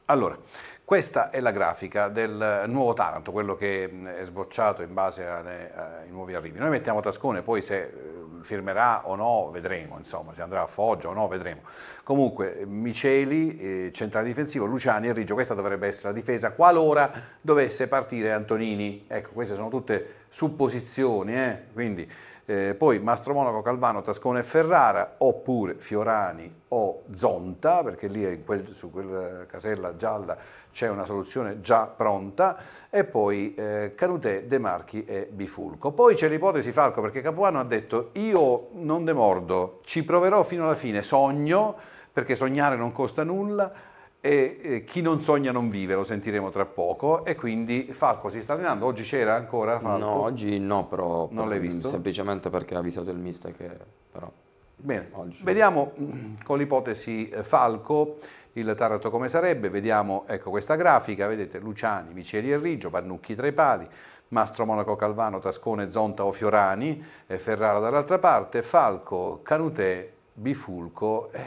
Allora, questa è la grafica del nuovo Taranto, quello che è sbocciato in base ai eh, nuovi arrivi. Noi mettiamo Tascone, poi se eh, firmerà o no vedremo, insomma, se andrà a Foggia o no vedremo. Comunque eh, Miceli, centrale difensivo, Luciani e Riggio, questa dovrebbe essere la difesa qualora dovesse partire Antonini. Ecco, queste sono tutte supposizioni, eh? quindi eh, poi Mastro Monaco, Calvano, Tascone e Ferrara, oppure Fiorani o Zonta, perché lì quel, su quella casella gialla c'è una soluzione già pronta, e poi eh, Canutè, De Marchi e Bifulco. Poi c'è l'ipotesi Falco, perché Capuano ha detto io non demordo, ci proverò fino alla fine, sogno, perché sognare non costa nulla, e chi non sogna non vive, lo sentiremo tra poco. E quindi Falco si sta allenando, oggi c'era ancora Falco? No, oggi no, però non l'hai visto? semplicemente perché ha avvisato il mister che però... Bene, oggi... vediamo mm, con l'ipotesi eh, Falco il Taranto come sarebbe, vediamo ecco, questa grafica, vedete Luciani, Miceli e Riggio, Pannucchi tra i pali, Mastro Monaco Calvano, Tascone, Zonta o Fiorani, eh, Ferrara dall'altra parte, Falco, Canutè, Bifulco, eh,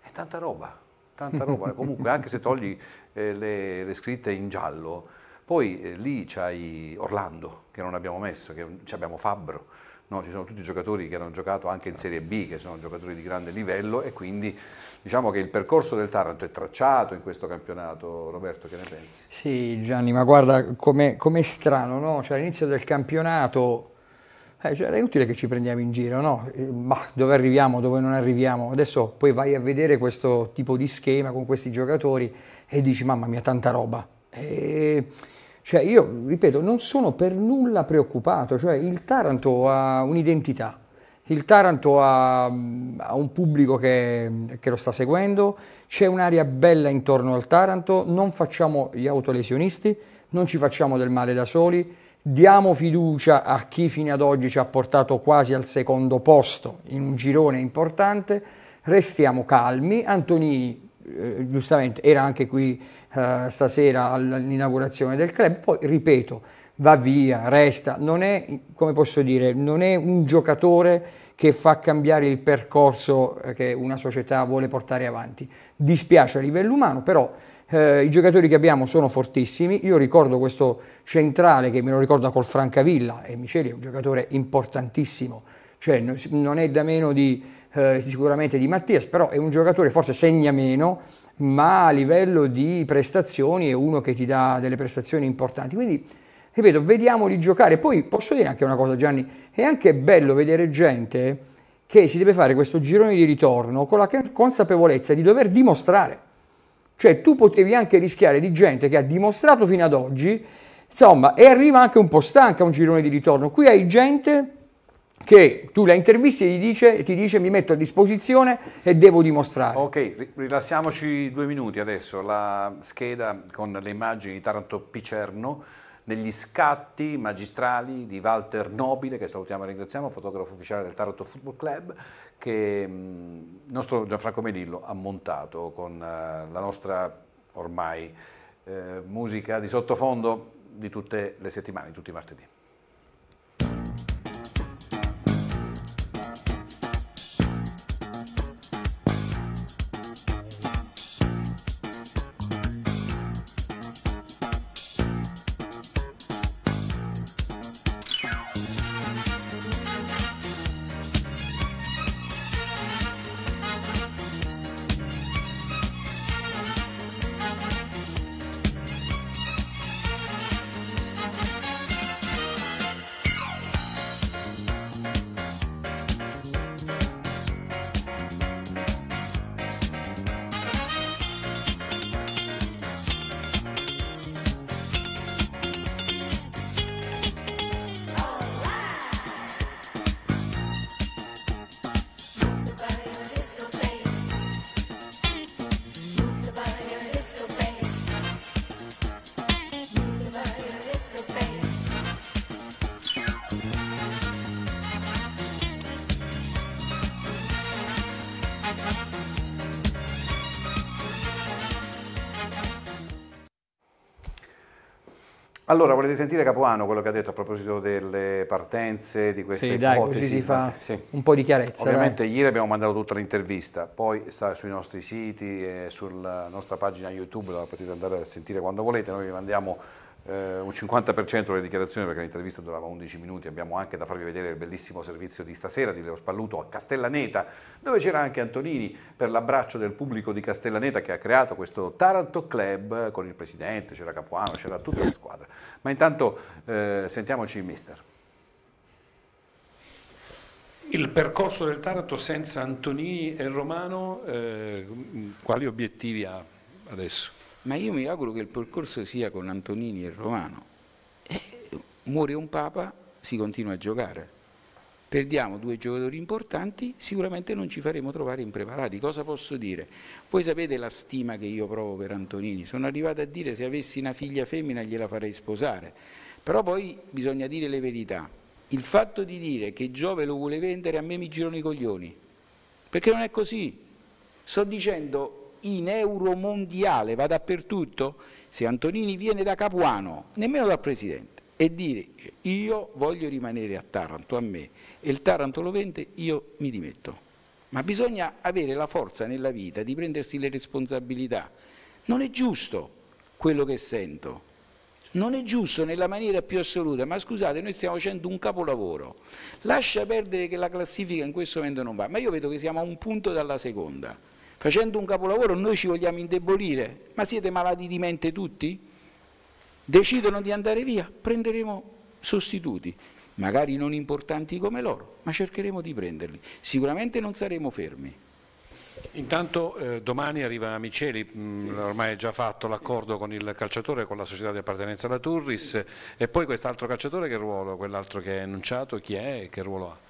è tanta roba tanta roba. Comunque anche se togli eh, le, le, scritte in giallo, poi eh, lì c'hai Orlando, che non abbiamo messo, che cioè, abbiamo Fabbro, no? ci sono tutti i giocatori che hanno giocato anche in Serie B, che sono giocatori di grande livello e quindi diciamo che il percorso del Taranto è tracciato in questo campionato. Roberto, che ne pensi? Sì Gianni, ma guarda com'è, com'è strano, no? cioè, all'inizio del campionato eh, cioè, è inutile che ci prendiamo in giro, no? Eh, ma dove arriviamo, dove non arriviamo? Adesso poi vai a vedere questo tipo di schema con questi giocatori e dici mamma mia tanta roba. E, cioè, io ripeto, non sono per nulla preoccupato, cioè, il Taranto ha un'identità. Il Taranto ha, ha un pubblico che, che, lo sta seguendo, c'è un'area bella intorno al Taranto, non facciamo gli autolesionisti, non ci facciamo del male da soli, Diamo fiducia a chi fino ad oggi ci ha portato quasi al secondo posto in un girone importante, restiamo calmi. Antonini, eh, giustamente, era anche qui eh, stasera all'inaugurazione del club, poi ripeto, va via, resta, non è, come posso dire, non è un giocatore che fa cambiare il percorso eh, che una società vuole portare avanti. Dispiace a livello umano, però eh, i giocatori che abbiamo sono fortissimi, io ricordo questo centrale che me lo ricorda col Francavilla e Miceli è un giocatore importantissimo, cioè non è da meno di, eh, sicuramente di Mattias, però è un giocatore forse segna meno, ma a livello di prestazioni è uno che ti dà delle prestazioni importanti. Quindi, ripeto, vediamoli giocare. Poi posso dire anche una cosa, Gianni, è anche bello vedere gente che si deve fare questo girone di ritorno con la consapevolezza di dover dimostrare. Cioè tu potevi anche rischiare di gente che ha dimostrato fino ad oggi, insomma, e arriva anche un po' stanca un girone di ritorno. Qui hai gente che tu la intervisti e dice, ti dice mi metto a disposizione e devo dimostrare. Ok, rilassiamoci due minuti adesso, la scheda con le immagini di Taranto Picerno negli scatti magistrali di Walter Nobile, che salutiamo e ringraziamo, fotografo ufficiale del Taranto Football Club, che il nostro Gianfranco Melillo ha montato con eh, la nostra ormai eh, musica di sottofondo di tutte le settimane, tutti i martedì. Allora, volete sentire Capuano quello che ha detto a proposito delle partenze, di queste sì, dai, ipotesi? Così si fa sì. un po' di chiarezza. Ovviamente dai. ieri abbiamo mandato tutta l'intervista, poi sta sui nostri siti, sulla nostra pagina YouTube, la potete andare a sentire quando volete, noi vi mandiamo eh, un 50% delle dichiarazioni perché l'intervista durava 11 minuti, abbiamo anche da farvi vedere il bellissimo servizio di stasera di Leo Spalluto a Castellaneta, dove c'era anche Antonini per l'abbraccio del pubblico di Castellaneta che ha creato questo Taranto Club con il presidente, c'era Capuano, c'era tutta la squadra. Ma intanto eh, sentiamoci mister. Il percorso del Taranto senza Antonini e Romano, eh, quali obiettivi ha adesso? ma io mi auguro che il percorso sia con Antonini e Romano. E muore un Papa, si continua a giocare. Perdiamo due giocatori importanti, sicuramente non ci faremo trovare impreparati. Cosa posso dire? Voi sapete la stima che io provo per Antonini. Sono arrivato a dire se avessi una figlia femmina gliela farei sposare. Però poi bisogna dire le verità. Il fatto di dire che Giove lo vuole vendere a me mi girano i coglioni, perché non è così. Sto dicendo in euro mondiale, va dappertutto, se Antonini viene da Capuano, nemmeno dal Presidente, e dire io voglio rimanere a Taranto, a me, e il Taranto lo vende, io mi dimetto. Ma bisogna avere la forza nella vita di prendersi le responsabilità. Non è giusto quello che sento. Non è giusto nella maniera più assoluta, ma scusate, noi stiamo facendo un capolavoro. Lascia perdere che la classifica in questo momento non va, ma io vedo che siamo a un punto dalla seconda facendo un capolavoro noi ci vogliamo indebolire, ma siete malati di mente tutti? Decidono di andare via, prenderemo sostituti, magari non importanti come loro, ma cercheremo di prenderli. Sicuramente non saremo fermi. Intanto eh, domani arriva Miceli, mh, mm, sì. ormai è già fatto l'accordo con il calciatore, con la società di appartenenza alla Turris sì. e poi quest'altro calciatore che ruolo, quell'altro che è annunciato, chi è e che ruolo ha?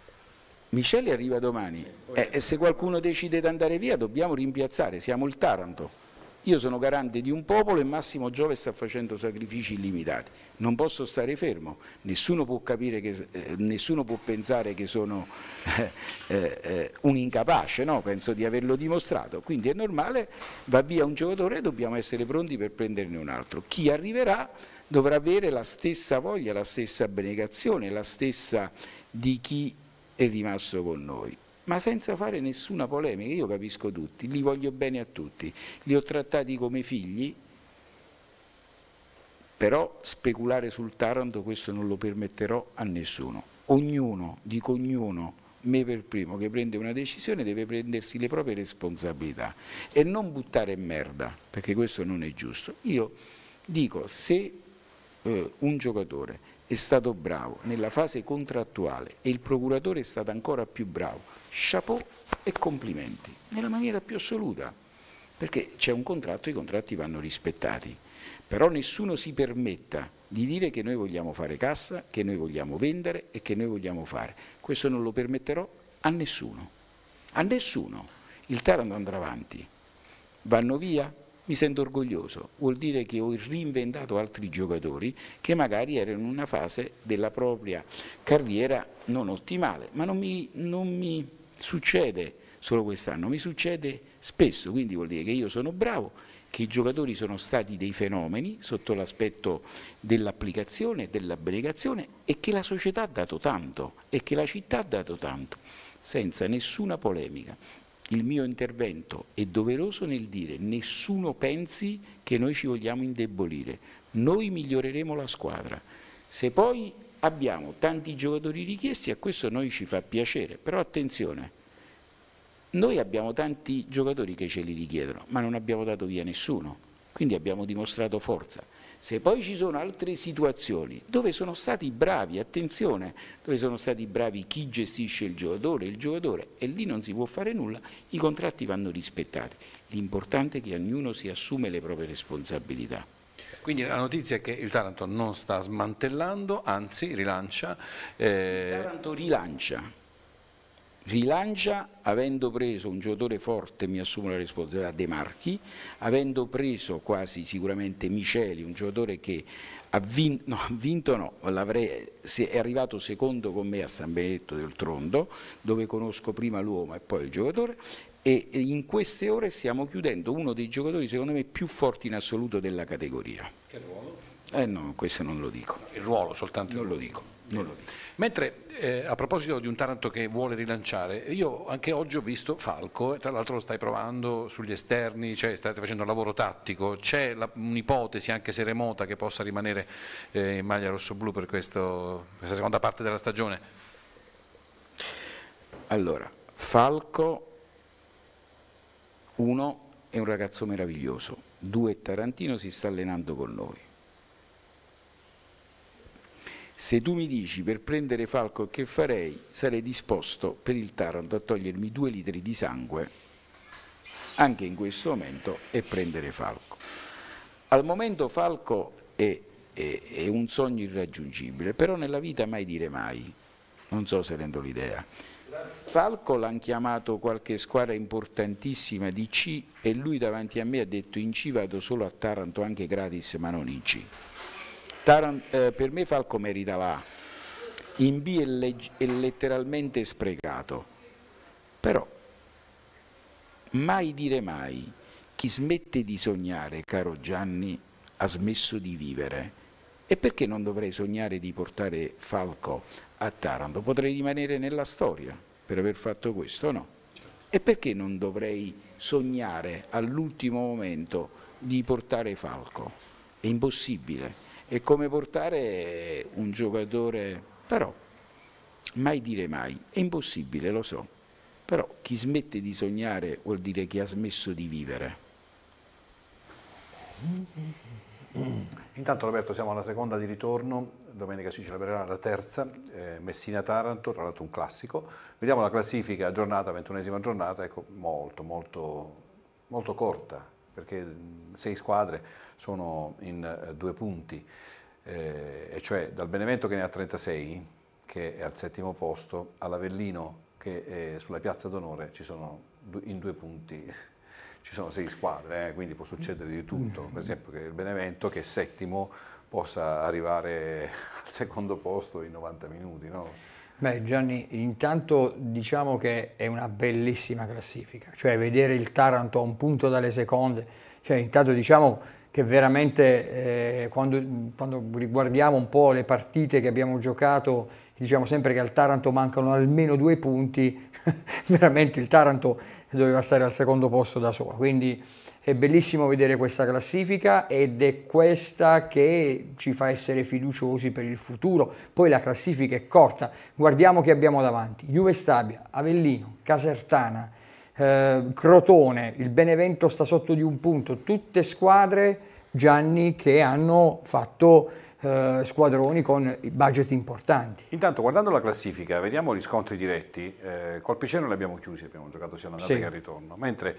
Miceli arriva domani eh, e, se qualcuno decide di andare via dobbiamo rimpiazzare, siamo il Taranto. Io sono garante di un popolo e Massimo Giove sta facendo sacrifici illimitati. Non posso stare fermo, nessuno può, che, eh, nessuno può pensare che sono eh, eh, un incapace, no? penso di averlo dimostrato. Quindi è normale, va via un giocatore e dobbiamo essere pronti per prenderne un altro. Chi arriverà dovrà avere la stessa voglia, la stessa abnegazione, la stessa di chi è rimasto con noi ma senza fare nessuna polemica, io capisco tutti, li voglio bene a tutti, li ho trattati come figli, però speculare sul Taranto questo non lo permetterò a nessuno. Ognuno, dico ognuno, me per primo, che prende una decisione deve prendersi le proprie responsabilità e non buttare merda, perché questo non è giusto. Io dico, se eh, un giocatore è stato bravo nella fase contrattuale e il procuratore è stato ancora più bravo. Chapeau e complimenti, nella maniera più assoluta, perché c'è un contratto e i contratti vanno rispettati. Però nessuno si permetta di dire che noi vogliamo fare cassa, che noi vogliamo vendere e che noi vogliamo fare. Questo non lo permetterò a nessuno. A nessuno. Il Taranto andrà avanti. Vanno via mi sento orgoglioso, vuol dire che ho reinventato altri giocatori che magari erano in una fase della propria carriera non ottimale, ma non mi, non mi succede solo quest'anno, mi succede spesso, quindi vuol dire che io sono bravo, che i giocatori sono stati dei fenomeni sotto l'aspetto dell'applicazione, dell'abbreviazione e che la società ha dato tanto e che la città ha dato tanto, senza nessuna polemica il mio intervento è doveroso nel dire nessuno pensi che noi ci vogliamo indebolire, noi miglioreremo la squadra. Se poi abbiamo tanti giocatori richiesti, a questo noi ci fa piacere, però attenzione, noi abbiamo tanti giocatori che ce li richiedono, ma non abbiamo dato via nessuno, quindi abbiamo dimostrato forza. Se poi ci sono altre situazioni dove sono stati bravi, attenzione, dove sono stati bravi chi gestisce il giocatore, il giocatore, e lì non si può fare nulla, i contratti vanno rispettati. L'importante è che ognuno si assume le proprie responsabilità. Quindi la notizia è che il Taranto non sta smantellando, anzi rilancia. Eh... Il Taranto rilancia rilancia avendo preso un giocatore forte, mi assumo la responsabilità, De Marchi, avendo preso quasi sicuramente Miceli, un giocatore che ha vinto, no, vinto no è arrivato secondo con me a San Benedetto del Trondo, dove conosco prima l'uomo e poi il giocatore, e in queste ore stiamo chiudendo uno dei giocatori secondo me più forti in assoluto della categoria. Che ruolo? Eh no, questo non lo dico. Il ruolo soltanto? Non lo dico. Nulla. Mentre eh, a proposito di un Taranto che vuole rilanciare, io anche oggi ho visto Falco, tra l'altro lo stai provando sugli esterni, cioè state facendo un lavoro tattico, c'è un'ipotesi anche se remota che possa rimanere eh, in maglia rosso-blu per questo, questa seconda parte della stagione? Allora, Falco, uno, è un ragazzo meraviglioso, due, Tarantino si sta allenando con noi se tu mi dici per prendere Falco che farei, sarei disposto per il Taranto a togliermi due litri di sangue, anche in questo momento, e prendere Falco. Al momento Falco è, è, è un sogno irraggiungibile, però nella vita mai dire mai, non so se rendo l'idea. Falco l'hanno chiamato qualche squadra importantissima di C e lui davanti a me ha detto in C vado solo a Taranto anche gratis ma non in C. Tarant, eh, per me Falco merita là, in B è, legge, è letteralmente sprecato, però mai dire mai, chi smette di sognare, caro Gianni, ha smesso di vivere. E perché non dovrei sognare di portare Falco a Taranto? Potrei rimanere nella storia per aver fatto questo, no? E perché non dovrei sognare all'ultimo momento di portare Falco? È impossibile e come portare un giocatore, però mai dire mai, è impossibile, lo so, però chi smette di sognare vuol dire che ha smesso di vivere. Intanto Roberto siamo alla seconda di ritorno, domenica si celebrerà la terza, eh, Messina-Taranto, tra l'altro un classico. Vediamo la classifica, giornata, ventunesima giornata, ecco, molto, molto, molto corta, perché sei squadre sono in eh, due punti, eh, e cioè dal Benevento che ne ha 36, che è al settimo posto, all'Avellino che è sulla piazza d'onore ci sono in due punti ci sono sei squadre, eh, quindi può succedere di tutto, per esempio che il Benevento che è settimo possa arrivare al secondo posto in 90 minuti. No? Beh Gianni, intanto diciamo che è una bellissima classifica, cioè vedere il Taranto a un punto dalle seconde, cioè intanto diciamo che veramente eh, quando, quando, riguardiamo un po' le partite che abbiamo giocato, diciamo sempre che al Taranto mancano almeno due punti, veramente il Taranto doveva stare al secondo posto da solo, quindi è bellissimo vedere questa classifica ed è questa che ci fa essere fiduciosi per il futuro. Poi la classifica è corta, guardiamo che abbiamo davanti. Juve Stabia, Avellino, Casertana, eh, Crotone, il Benevento sta sotto di un punto, tutte squadre Gianni che hanno fatto eh, squadroni con budget importanti. Intanto guardando la classifica, vediamo gli scontri diretti, eh, col Piceno li abbiamo chiusi, abbiamo giocato sia l'andata sì. che al ritorno, mentre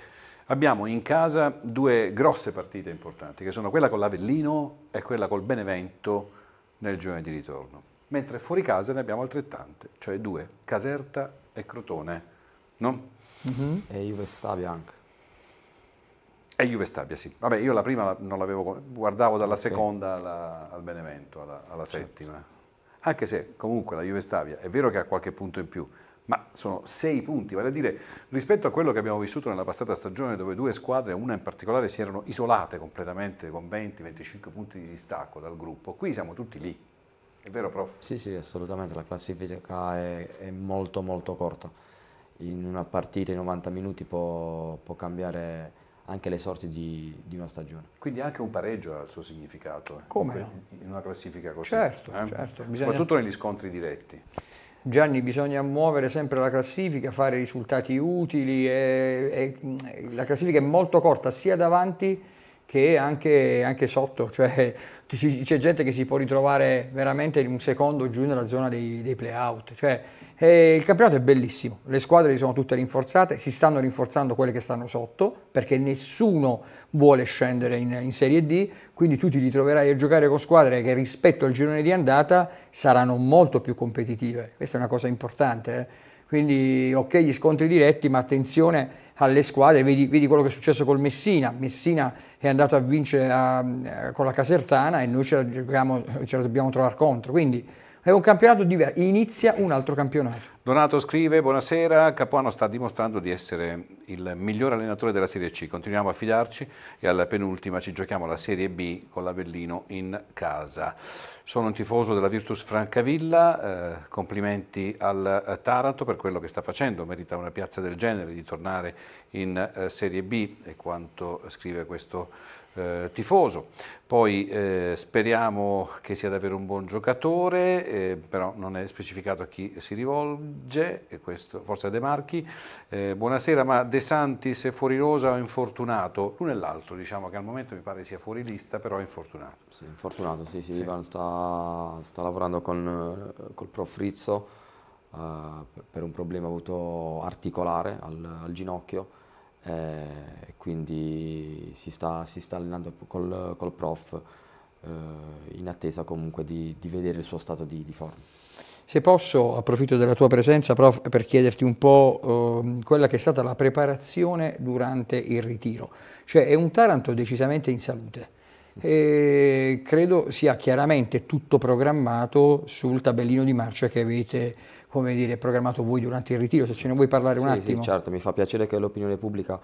Abbiamo in casa due grosse partite importanti, che sono quella con l'Avellino e quella col Benevento nel giorno di ritorno. Mentre fuori casa ne abbiamo altrettante, cioè due, Caserta e Crotone. No? Mm-hmm. E Juve Stabia anche. E Juve Stabia, sì. Vabbè, io la prima non l'avevo, guardavo dalla okay. seconda alla, al Benevento, alla, alla certo. settima. Anche se comunque la Juve Stabia è vero che ha qualche punto in più, ma sono sei punti, vale a dire rispetto a quello che abbiamo vissuto nella passata stagione dove due squadre, una in particolare, si erano isolate completamente con 20-25 punti di distacco dal gruppo, qui siamo tutti lì, è vero prof? Sì, sì, assolutamente, la classifica è, è molto molto corta, in una partita di 90 minuti può, può cambiare anche le sorti di, di, una stagione. Quindi anche un pareggio ha il suo significato. Eh, Come In una classifica così. Certo, eh? certo. Bisogna... Soprattutto negli scontri diretti. Gianni bisogna muovere sempre la classifica, fare risultati utili, e, e la classifica è molto corta sia davanti che anche, anche sotto, cioè c'è gente che si può ritrovare veramente in un secondo giù nella zona dei, dei play out, cioè, eh, il campionato è bellissimo, le squadre si sono tutte rinforzate, si stanno rinforzando quelle che stanno sotto, perché nessuno vuole scendere in, in, Serie D, quindi tu ti ritroverai a giocare con squadre che rispetto al girone di andata saranno molto più competitive, questa è una cosa importante. Eh? Quindi ok gli scontri diretti, ma attenzione alle squadre, vedi, vedi, quello che è successo col Messina, Messina è andato a vincere a, a, eh, con la Casertana e noi ce la, ce la dobbiamo trovare contro, quindi è un campionato diverso, inizia un altro campionato. Donato scrive, buonasera, Capuano sta dimostrando di essere il miglior allenatore della Serie C, continuiamo a fidarci e alla penultima ci giochiamo la Serie B con l'Avellino in casa. Sono un tifoso della Virtus Francavilla, eh, complimenti al eh, Taranto per quello che sta facendo, merita una piazza del genere di tornare in eh, Serie B, è quanto scrive questo eh, tifoso. Poi eh, speriamo che sia davvero un buon giocatore, eh, però non è specificato a chi si rivolge, e questo forse a De Marchi. Eh, buonasera, ma De Santis è fuori rosa o infortunato? L'uno e l'altro, diciamo che al momento mi pare sia fuori lista, però è infortunato. Sì, infortunato, sì, sì, sì. Sta, sta, lavorando con, eh, col prof Frizzo eh, per un problema avuto articolare al, al ginocchio eh, quindi si sta, si sta, allenando col, col prof eh, in attesa comunque di, di, vedere il suo stato di, di, forma. Se posso, approfitto della tua presenza, prof, per chiederti un po' eh, quella che è stata la preparazione durante il ritiro. Cioè è un Taranto decisamente in salute e credo sia chiaramente tutto programmato sul tabellino di marcia che avete dire, programmato voi durante il ritiro, se ce ne vuoi parlare sì, un attimo. Sì, certo, mi fa piacere che l'opinione pubblica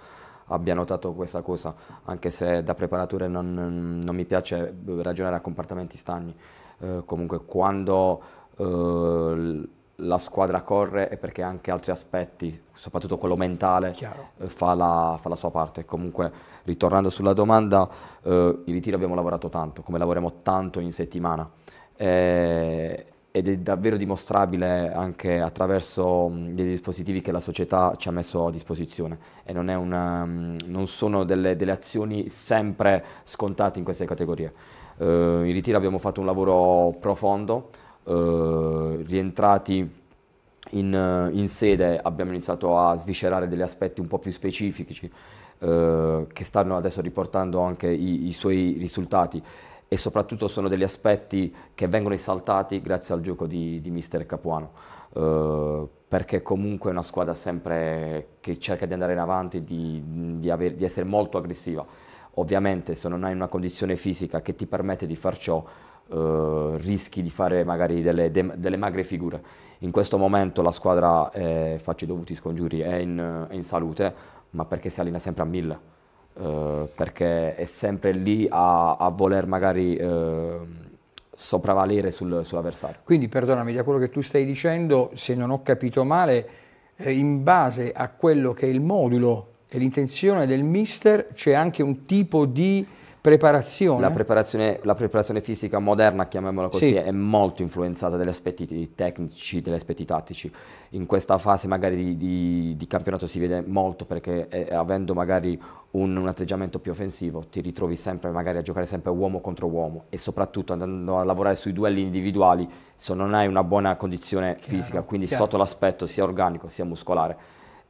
abbia notato questa cosa, anche se da preparatore non, non mi piace ragionare a compartimenti stagni. Eh, comunque quando... Eh, la squadra corre è perché anche altri aspetti, soprattutto quello mentale, eh, fa la, fa la, sua parte. Comunque, ritornando sulla domanda, eh, i ritiri abbiamo lavorato tanto, come lavoriamo tanto in settimana. Eh, ed è davvero dimostrabile anche attraverso mm, dei dispositivi che la società ci ha messo a disposizione e non, una, mm, non sono delle, delle, azioni sempre scontate in queste categorie. Eh, in ritiro abbiamo fatto un lavoro profondo, eh, rientrati in, eh, in, sede abbiamo iniziato a sviscerare degli aspetti un po' più specifici eh, che stanno adesso riportando anche i, i, suoi risultati e soprattutto sono degli aspetti che vengono esaltati grazie al gioco di, di mister Capuano eh, perché comunque è una squadra sempre che cerca di andare in avanti, di, di, aver, di essere molto aggressiva. Ovviamente se non hai una condizione fisica che ti permette di far ciò, eh, rischi di fare magari delle, de, delle, magre figure. In questo momento la squadra, è, faccio i dovuti scongiuri, è in, è in salute, ma perché si allena sempre a mille, eh, perché è sempre lì a, a voler magari eh, sopravvalere sul, sull'avversario. Quindi perdonami, da quello che tu stai dicendo, se non ho capito male, eh, in base a quello che è il modulo e l'intenzione del mister c'è anche un tipo di preparazione. La preparazione, la preparazione fisica moderna, chiamiamola così, sì. è molto influenzata dagli aspetti tecnici, dagli aspetti tattici. In questa fase magari di, di, di campionato si vede molto perché eh, avendo magari un, un, atteggiamento più offensivo ti ritrovi sempre magari a giocare sempre uomo contro uomo e soprattutto andando a lavorare sui duelli individuali se non hai una buona condizione chiaro, fisica, quindi chiaro. sotto l'aspetto sia organico sia muscolare,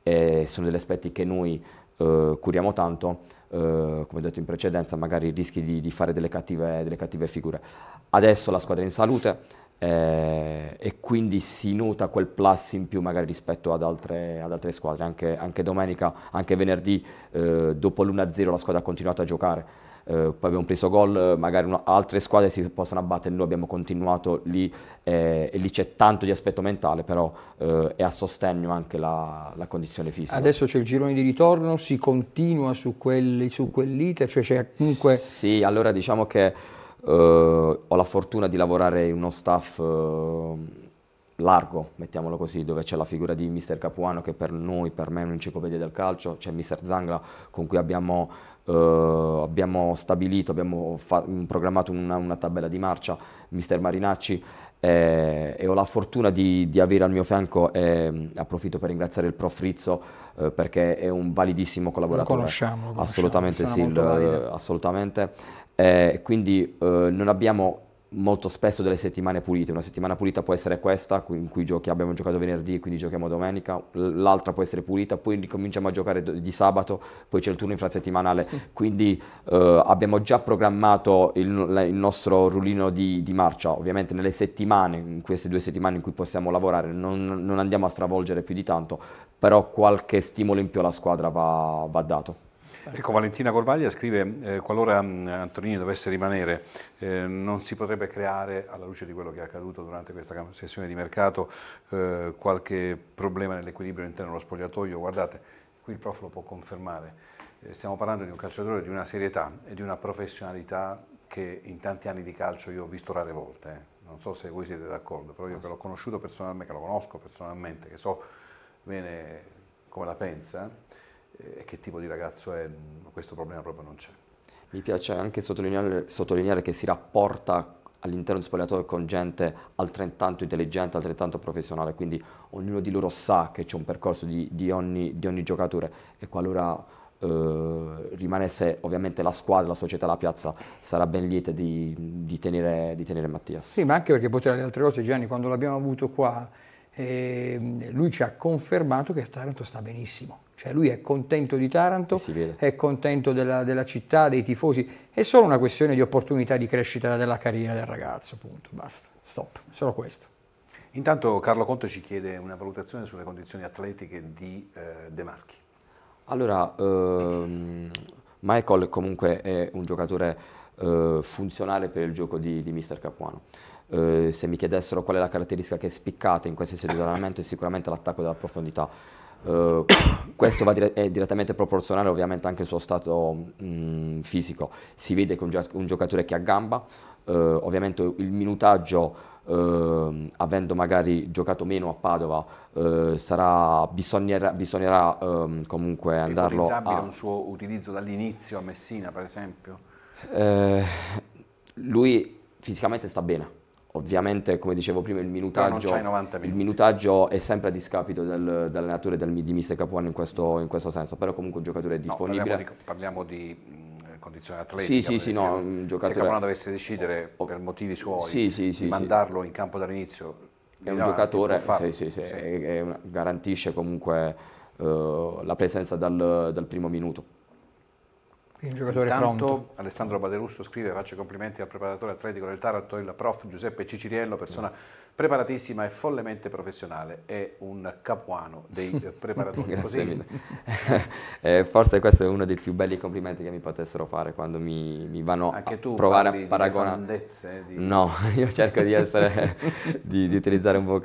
eh, sono degli aspetti che noi eh, curiamo tanto, eh, come detto in precedenza, magari rischi di, di fare delle cattive, delle cattive, figure. Adesso la squadra è in salute eh, e quindi si nota quel plus in più magari rispetto ad altre, ad altre squadre. Anche, anche, domenica, anche venerdì, eh, dopo l'1-0 la squadra ha continuato a giocare. Eh, poi abbiamo preso gol, magari una, altre squadre si possono abbattere, noi abbiamo continuato lì eh, e lì c'è tanto di aspetto mentale, però eh, è a sostegno anche la, la condizione fisica. Adesso c'è il girone di ritorno, si continua su, quelli, su quell'iter, cioè c'è comunque... Sì, allora diciamo che... Uh, ho la fortuna di lavorare in uno staff uh, largo, mettiamolo così, dove c'è la figura di mister Capuano che per noi, per me è un'enciclopedia del calcio, c'è mister Zangla con cui abbiamo Uh, abbiamo stabilito, abbiamo fa- programmato una, una, tabella di marcia, mister Marinacci, eh, e ho la fortuna di, di avere al mio fianco, eh, approfitto per ringraziare il prof Rizzo eh, perché è un validissimo collaboratore. Lo conosciamo, lo conosciamo assolutamente sì, il, assolutamente. Eh, quindi eh, non abbiamo molto spesso delle settimane pulite. Una settimana pulita può essere questa, in cui giochi, abbiamo giocato venerdì, quindi giochiamo domenica, l'altra può essere pulita, poi ricominciamo a giocare di sabato, poi c'è il turno infrasettimanale, mm. quindi eh, abbiamo già programmato il, il nostro rullino di, di, marcia. Ovviamente nelle settimane, in queste due settimane in cui possiamo lavorare, non, non andiamo a stravolgere più di tanto, però qualche stimolo in più alla squadra va, va dato. Eh. Ecco, Valentina Corvaglia scrive, eh, qualora mm, Antonini dovesse rimanere, eh, non si potrebbe creare, alla luce di quello che è accaduto durante questa sessione di mercato, eh, qualche problema nell'equilibrio interno dello spogliatoio? Guardate, qui il prof lo può confermare. Eh, stiamo parlando di un calciatore di una serietà e di una professionalità che in tanti anni di calcio io ho visto rare volte. Eh. Non so se voi siete d'accordo, però io ah, che l'ho conosciuto personalmente, che lo conosco personalmente, che so bene come la pensa, eh, e che tipo di ragazzo è, questo problema proprio non c'è. Mi piace anche sottolineare, sottolineare che si rapporta all'interno di spogliatoio con gente altrettanto intelligente, altrettanto professionale, quindi ognuno di loro sa che c'è un percorso di, di, ogni, di ogni giocatore e qualora Uh, rimanesse ovviamente la squadra, la società, la piazza sarà ben lieta di, di, tenere, di tenere Mattias. Sì, ma anche perché poi tra le altre cose Gianni, quando l'abbiamo avuto qua, eh, lui ci ha confermato che a Taranto sta benissimo cioè lui è contento di Taranto, eh, è contento della, della, città, dei tifosi, è solo una questione di opportunità di crescita della carriera del ragazzo, punto, basta, stop, solo questo. Intanto Carlo Conte ci chiede una valutazione sulle condizioni atletiche di eh, De Marchi. Allora, ehm, Michael comunque è un giocatore eh, funzionale per il gioco di, di Mister Capuano. Eh, se mi chiedessero qual è la caratteristica che è spiccata in questa seduta di allenamento è sicuramente l'attacco della profondità Uh, questo dire- è direttamente proporzionale ovviamente anche al suo stato mh, mm, fisico. Si vede che un, gi- un giocatore che ha gamba, uh, ovviamente il minutaggio, uh, avendo magari giocato meno a Padova, sarà, bisognerà, bisognerà um, comunque andarlo a... un suo utilizzo dall'inizio a Messina, per esempio? lui fisicamente sta bene Ovviamente, come dicevo prima, il minutaggio, il minutaggio è sempre a discapito del, dell'allenatore del, di Mister Capuano in questo, in questo, senso, però comunque un giocatore è disponibile. No, parliamo di, parliamo di condizione atletica. Sì, sì, sì, no, un giocatore... Se Capuano dovesse decidere oh, oh, per motivi suoi sì, sì, sì, di mandarlo in campo dall'inizio... È un giocatore che sì, sì, sì, è, garantisce comunque uh, la presenza dal, dal primo minuto. Quindi un giocatore Intanto, pronto. Alessandro Baderusso scrive: Faccio complimenti al preparatore atletico del Taranto, il prof Giuseppe Ciciriello, persona. No preparatissima e follemente professionale, è un capuano dei preparatori. Così? eh, forse questo è uno dei più belli complimenti che mi potessero fare quando mi, mi vanno Anche tu a provare a paragonare. Di... No, io cerco di, essere, di, di utilizzare un vocabolario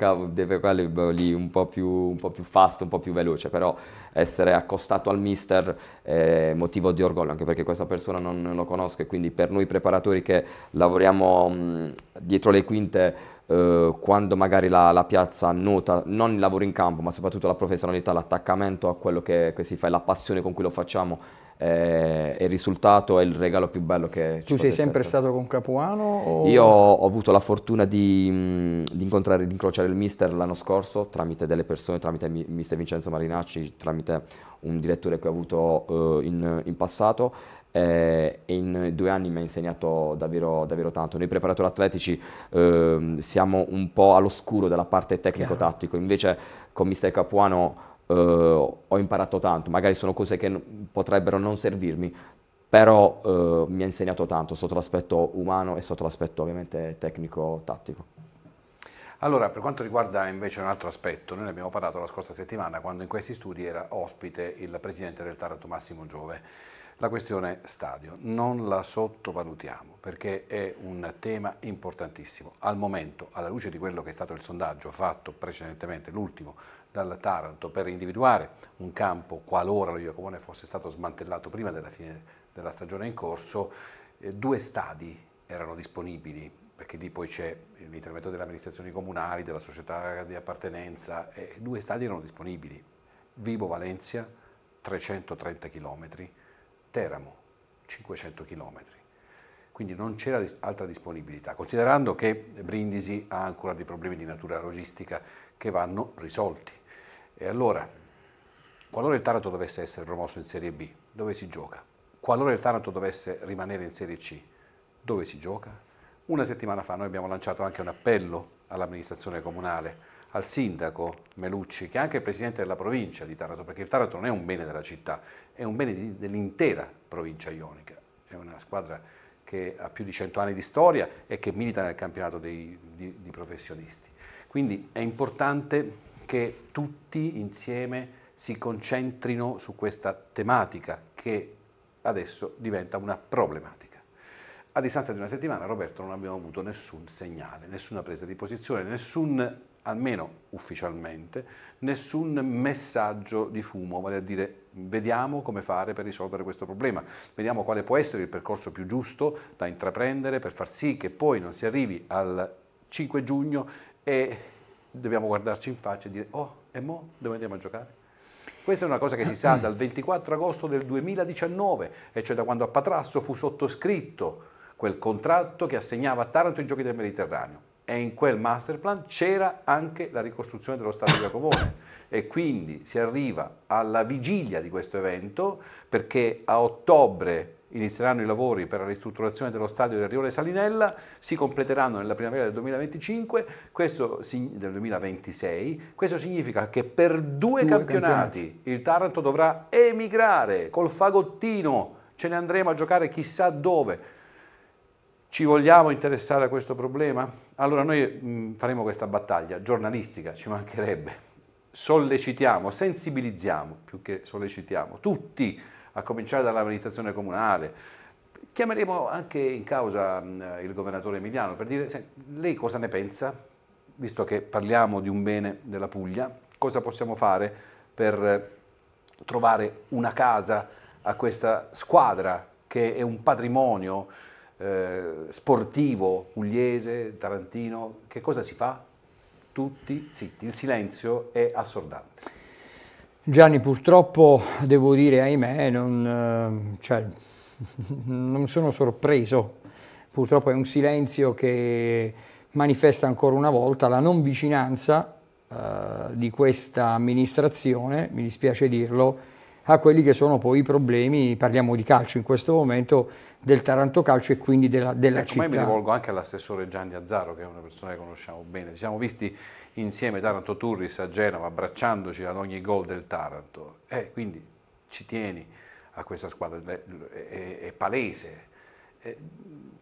dei un po' più, un po' più fast, un po' più veloce, però essere accostato al mister è motivo di orgoglio, anche perché questa persona non, non lo conosco e quindi per noi preparatori che lavoriamo mh, dietro le quinte eh, quando magari la, la, piazza nota non il lavoro in campo, ma soprattutto la professionalità, l'attaccamento a quello che, che si fa e la passione con cui lo facciamo, eh, il risultato è il regalo più bello che ci Tu sei sempre essere. stato con Capuano? O... Io ho avuto la fortuna di, di, incontrare, di incrociare il mister l'anno scorso tramite delle persone, tramite mister Vincenzo Marinacci, tramite un direttore che ho avuto eh, in, in passato eh, e in due anni mi ha insegnato davvero, davvero tanto. Noi preparatori atletici eh, siamo un po' all'oscuro della parte tecnico-tattico, invece con Mister Capuano eh, ho imparato tanto, magari sono cose che potrebbero non servirmi, però eh, mi ha insegnato tanto sotto l'aspetto umano e sotto l'aspetto ovviamente tecnico-tattico. Allora, per quanto riguarda invece un altro aspetto, noi ne abbiamo parlato la scorsa settimana quando in questi studi era ospite il presidente del Taranto Massimo Giove. La questione stadio non la sottovalutiamo perché è un tema importantissimo. Al momento, alla luce di quello che è stato il sondaggio fatto precedentemente, l'ultimo dal Taranto, per individuare un campo qualora lo Iacomone fosse stato smantellato prima della fine della stagione in corso, eh, due stadi erano disponibili perché lì poi c'è l'intervento delle amministrazioni comunali, della società di appartenenza, e due stadi erano disponibili, Vibo Valencia 330 chilometri, Teramo, 500 km. Quindi non c'era altra disponibilità, considerando che Brindisi ha ancora dei problemi di natura logistica che vanno risolti. E allora, qualora il Taranto dovesse essere promosso in Serie B, dove si gioca? Qualora il Taranto dovesse rimanere in Serie C, dove si gioca? Una settimana fa noi abbiamo lanciato anche un appello all'amministrazione comunale al sindaco Melucci, che è anche presidente della provincia di Taranto, perché il Taranto non è un bene della città, è un bene dell'intera provincia ionica. È una squadra che ha più di 100 anni di storia e che milita nel campionato dei, di, di professionisti. Quindi è importante che tutti insieme si concentrino su questa tematica che adesso diventa una problematica. A distanza di una settimana, Roberto, non abbiamo avuto nessun segnale, nessuna presa di posizione, nessun almeno ufficialmente, nessun messaggio di fumo, vale a dire vediamo come fare per risolvere questo problema, vediamo quale può essere il percorso più giusto da intraprendere per far sì che poi non si arrivi al 5 giugno e dobbiamo guardarci in faccia e dire oh, e mo dove andiamo a giocare? Questa è una cosa che si sa dal 24 agosto del 2019, e cioè da quando a Patrasso fu sottoscritto quel contratto che assegnava a Taranto i giochi del Mediterraneo e in quel master plan c'era anche la ricostruzione dello Stato di Jacovone e quindi si arriva alla vigilia di questo evento perché a ottobre inizieranno i lavori per la ristrutturazione dello stadio del Rione Salinella, si completeranno nella primavera del 2025, questo, del 2026, questo significa che per due, due campionati, campionati il Taranto dovrà emigrare col fagottino, ce ne andremo a giocare chissà dove, ci vogliamo interessare a questo problema? Allora noi mh, mm, faremo questa battaglia giornalistica, ci mancherebbe. Sollecitiamo, sensibilizziamo, più che sollecitiamo, tutti, a cominciare dall'amministrazione comunale. Chiameremo anche in causa mh, mm, il governatore Emiliano per dire, se, lei cosa ne pensa? Visto che parliamo di un bene della Puglia, cosa possiamo fare per trovare una casa a questa squadra che è un patrimonio eh, sportivo pugliese, tarantino, che cosa si fa? Tutti zitti, il silenzio è assordante. Gianni, purtroppo devo dire, ahimè, non, eh, cioè, non sono sorpreso, purtroppo è un silenzio che manifesta ancora una volta la non vicinanza eh, di questa amministrazione, mi dispiace dirlo, a quelli che sono poi i problemi, parliamo di calcio in questo momento, del Taranto Calcio e quindi della, della ecco, città. mi rivolgo anche all'assessore Gianni Azzaro, che è una persona che conosciamo bene. Ci siamo visti insieme Taranto Turris a Genova, abbracciandoci ad ogni gol del Taranto. Eh, quindi ci tieni a questa squadra, è, è, è palese. Eh,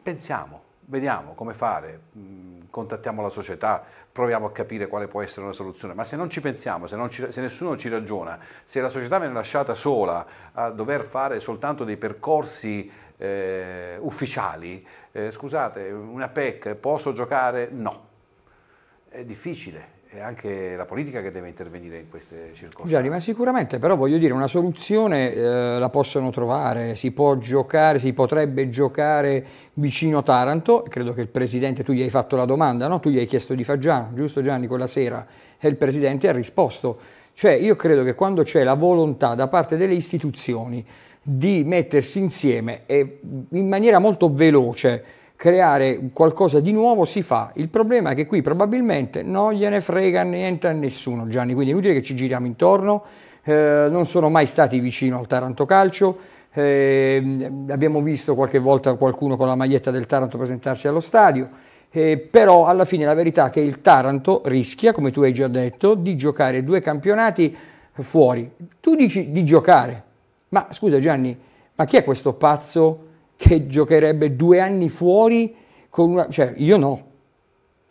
pensiamo vediamo come fare, mm, contattiamo la società, proviamo a capire quale può essere una soluzione, ma se non ci pensiamo, se, ci, se, nessuno ci ragiona, se la società viene lasciata sola a dover fare soltanto dei percorsi eh, ufficiali, eh, scusate, una PEC, posso giocare? No, è difficile è anche la politica che deve intervenire in queste circostanze. Gianni, ma sicuramente, però voglio dire, una soluzione eh, la possono trovare, si può giocare, si potrebbe giocare vicino Taranto, credo che il Presidente, tu gli hai fatto la domanda, no? tu gli hai chiesto di Faggiano, giusto Gianni, quella sera, e il Presidente ha risposto. Cioè io credo che quando c'è la volontà da parte delle istituzioni di mettersi insieme e mm, in maniera molto veloce, creare qualcosa di nuovo si fa. Il problema è che qui probabilmente non gliene frega niente a nessuno Gianni, quindi è inutile che ci giriamo intorno, eh, non sono mai stati vicino al Taranto Calcio, eh, abbiamo visto qualche volta qualcuno con la maglietta del Taranto presentarsi allo stadio, eh, però alla fine la verità è che il Taranto rischia, come tu hai già detto, di giocare due campionati fuori. Tu dici di giocare, ma scusa Gianni, ma chi è questo pazzo? che giocherebbe due anni fuori con una... cioè io no.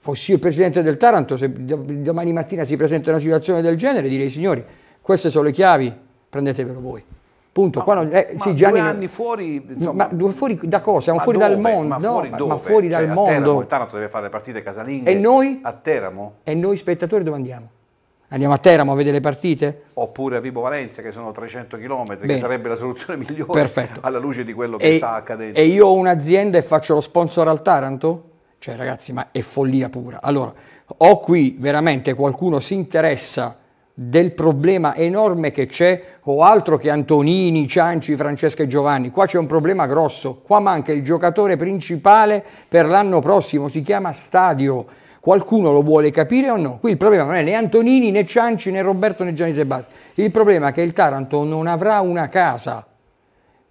Fossi il presidente del Taranto, se domani mattina si presenta una situazione del genere, direi signori, queste sono le chiavi, prendetevelo voi. Punto. Ma, non, eh, sì, due anni fuori, insomma, ma fuori da cosa? Ma fuori dove? dal mondo, ma fuori, no, ma fuori cioè, dal mondo. Teramo, il Taranto deve fare le partite casalinghe. E noi? A Teramo. E noi spettatori dove andiamo? Andiamo a Teramo a vedere le partite? Oppure a Vibo Valencia che sono 300 km, Beh, che sarebbe la soluzione migliore perfetto. alla luce di quello che e, sta accadendo. E io ho un'azienda e faccio lo sponsor al Taranto? Cioè ragazzi, ma è follia pura. Allora, o qui veramente qualcuno si interessa del problema enorme che c'è o altro che Antonini, Cianci, Francesca e Giovanni. Qua c'è un problema grosso, qua manca il giocatore principale per l'anno prossimo, si chiama stadio Qualcuno lo vuole capire o no? Qui il problema non è né Antonini, né Cianci, né Roberto, né Gianni Sebasti. Il problema è che il Taranto non avrà una casa.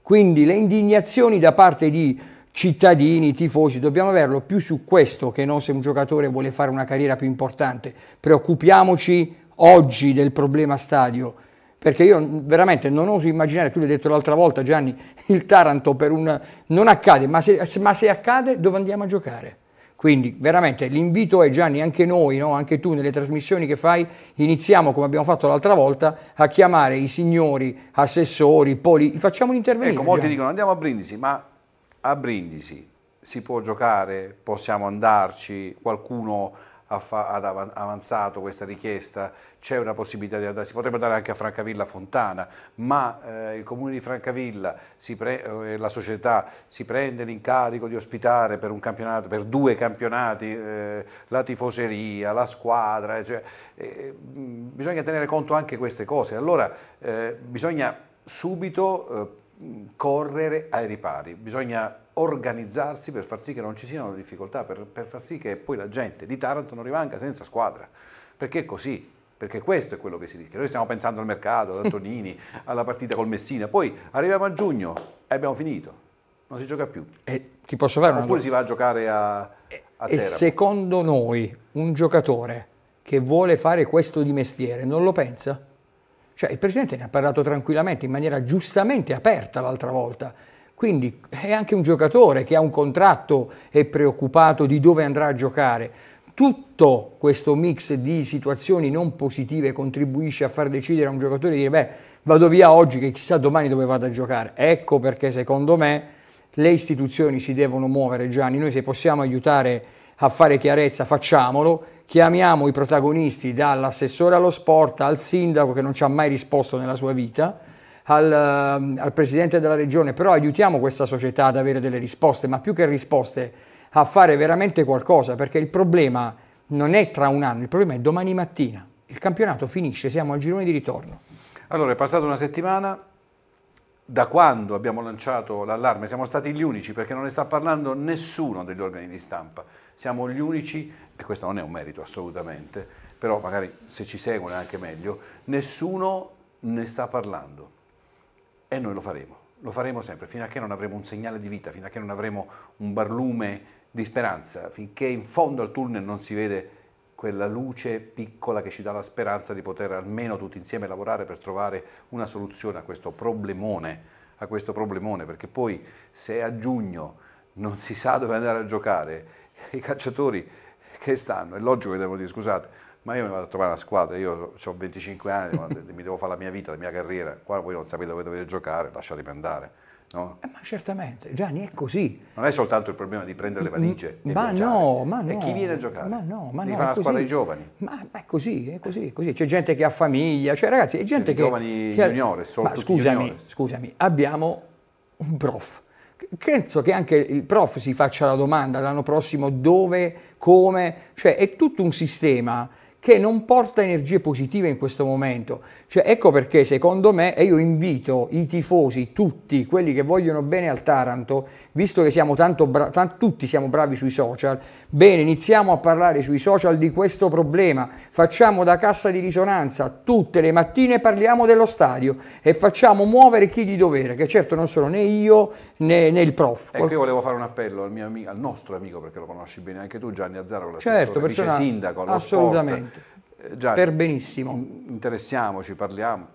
Quindi le indignazioni da parte di cittadini, tifosi, dobbiamo averlo più su questo che non se un giocatore vuole fare una carriera più importante. Preoccupiamoci oggi del problema stadio perché io veramente non oso immaginare, tu l'hai detto l'altra volta Gianni, il Taranto per un... non accade, ma se, ma se accade dove andiamo a giocare? Quindi veramente l'invito è Gianni, anche noi, no? anche tu nelle trasmissioni che fai, iniziamo come abbiamo fatto l'altra volta a chiamare i signori, assessori, poli, facciamo un intervento. Ecco, molti Gianni. dicono andiamo a Brindisi, ma a Brindisi si può giocare, possiamo andarci, qualcuno ad avanzato questa richiesta, c'è una possibilità di andare, si potrebbe andare anche a Francavilla Fontana, ma eh, il comune di Francavilla, pre, eh, la società si prende l'incarico di ospitare per, un campionato, per due campionati eh, la tifoseria, la squadra, cioè, eh, mm, bisogna tenere conto anche di queste cose, allora eh, bisogna subito eh, correre ai ripari, bisogna organizzarsi per far sì che non ci siano difficoltà, per, per far sì che poi la gente di Taranto non rimanga senza squadra, perché è così, perché questo è quello che si dice. Noi stiamo pensando al mercato, ad Antonini, alla partita col Messina, poi arriviamo a giugno e abbiamo finito, non si gioca più. E ti posso fare Oppure una... si va a giocare a, a E secondo noi un giocatore che vuole fare questo di mestiere non lo pensa? Cioè il Presidente ne ha parlato tranquillamente, in maniera giustamente aperta l'altra volta quindi è anche un giocatore che ha un contratto e preoccupato di dove andrà a giocare. Tutto questo mix di situazioni non positive contribuisce a far decidere a un giocatore di dire beh vado via oggi che chissà domani dove vado a giocare. Ecco perché secondo me le istituzioni si devono muovere Gianni, noi se possiamo aiutare a fare chiarezza facciamolo, chiamiamo i protagonisti dall'assessore allo sport al sindaco che non ci ha mai risposto nella sua vita al, ehm, al presidente della regione, però aiutiamo questa società ad avere delle risposte, ma più che risposte a fare veramente qualcosa, perché il problema non è tra un anno, il problema è domani mattina. Il campionato finisce, siamo al girone di ritorno. Allora, è passata una settimana, da quando abbiamo lanciato l'allarme siamo stati gli unici perché non ne sta parlando nessuno degli organi di stampa. Siamo gli unici, e questo non è un merito assolutamente, però magari se ci seguono è anche meglio, nessuno ne sta parlando e noi lo faremo. Lo faremo sempre, fino a che non avremo un segnale di vita, fino a che non avremo un barlume di speranza, finché in fondo al tunnel non si vede quella luce piccola che ci dà la speranza di poter almeno tutti insieme lavorare per trovare una soluzione a questo problemone, a questo problemone perché poi se a giugno non si sa dove andare a giocare, i calciatori che stanno, è logico che devono dire scusate, ma io mi vado a trovare una squadra, io ho 25 anni, mi devo fare la mia vita, la mia carriera, qua voi non sapete dove dovete giocare, lasciatemi andare. No? Eh, ma certamente, Gianni è così. Non è soltanto il problema di prendere le valigie. Ma no, ma no. E chi viene a giocare? Ma no, ma Devi no. Devi fare una squadra di giovani. Ma, ma, è così, è così, è così. C'è gente che ha famiglia, cioè ragazzi, è gente che... Giovani che, juniores, solo ma scusami, juniores. scusami, abbiamo un prof. Penso che anche il prof si faccia la domanda l'anno prossimo dove, come, cioè è tutto un sistema che non porta energie positive in questo momento. Cioè, ecco perché secondo me, e io invito i tifosi, tutti quelli che vogliono bene al Taranto, visto che siamo tanto bra- t- tutti siamo bravi sui social, bene, iniziamo a parlare sui social di questo problema, facciamo da cassa di risonanza, tutte le mattine parliamo dello stadio e facciamo muovere chi di dovere, che certo non sono né io né, né il prof. Ecco, io volevo fare un appello al, amico, al nostro amico, perché lo conosci bene anche tu, Gianni Azzaro, certo, persona, sindaco, assolutamente. Sport eh, Già, per benissimo. Interessiamoci, parliamo,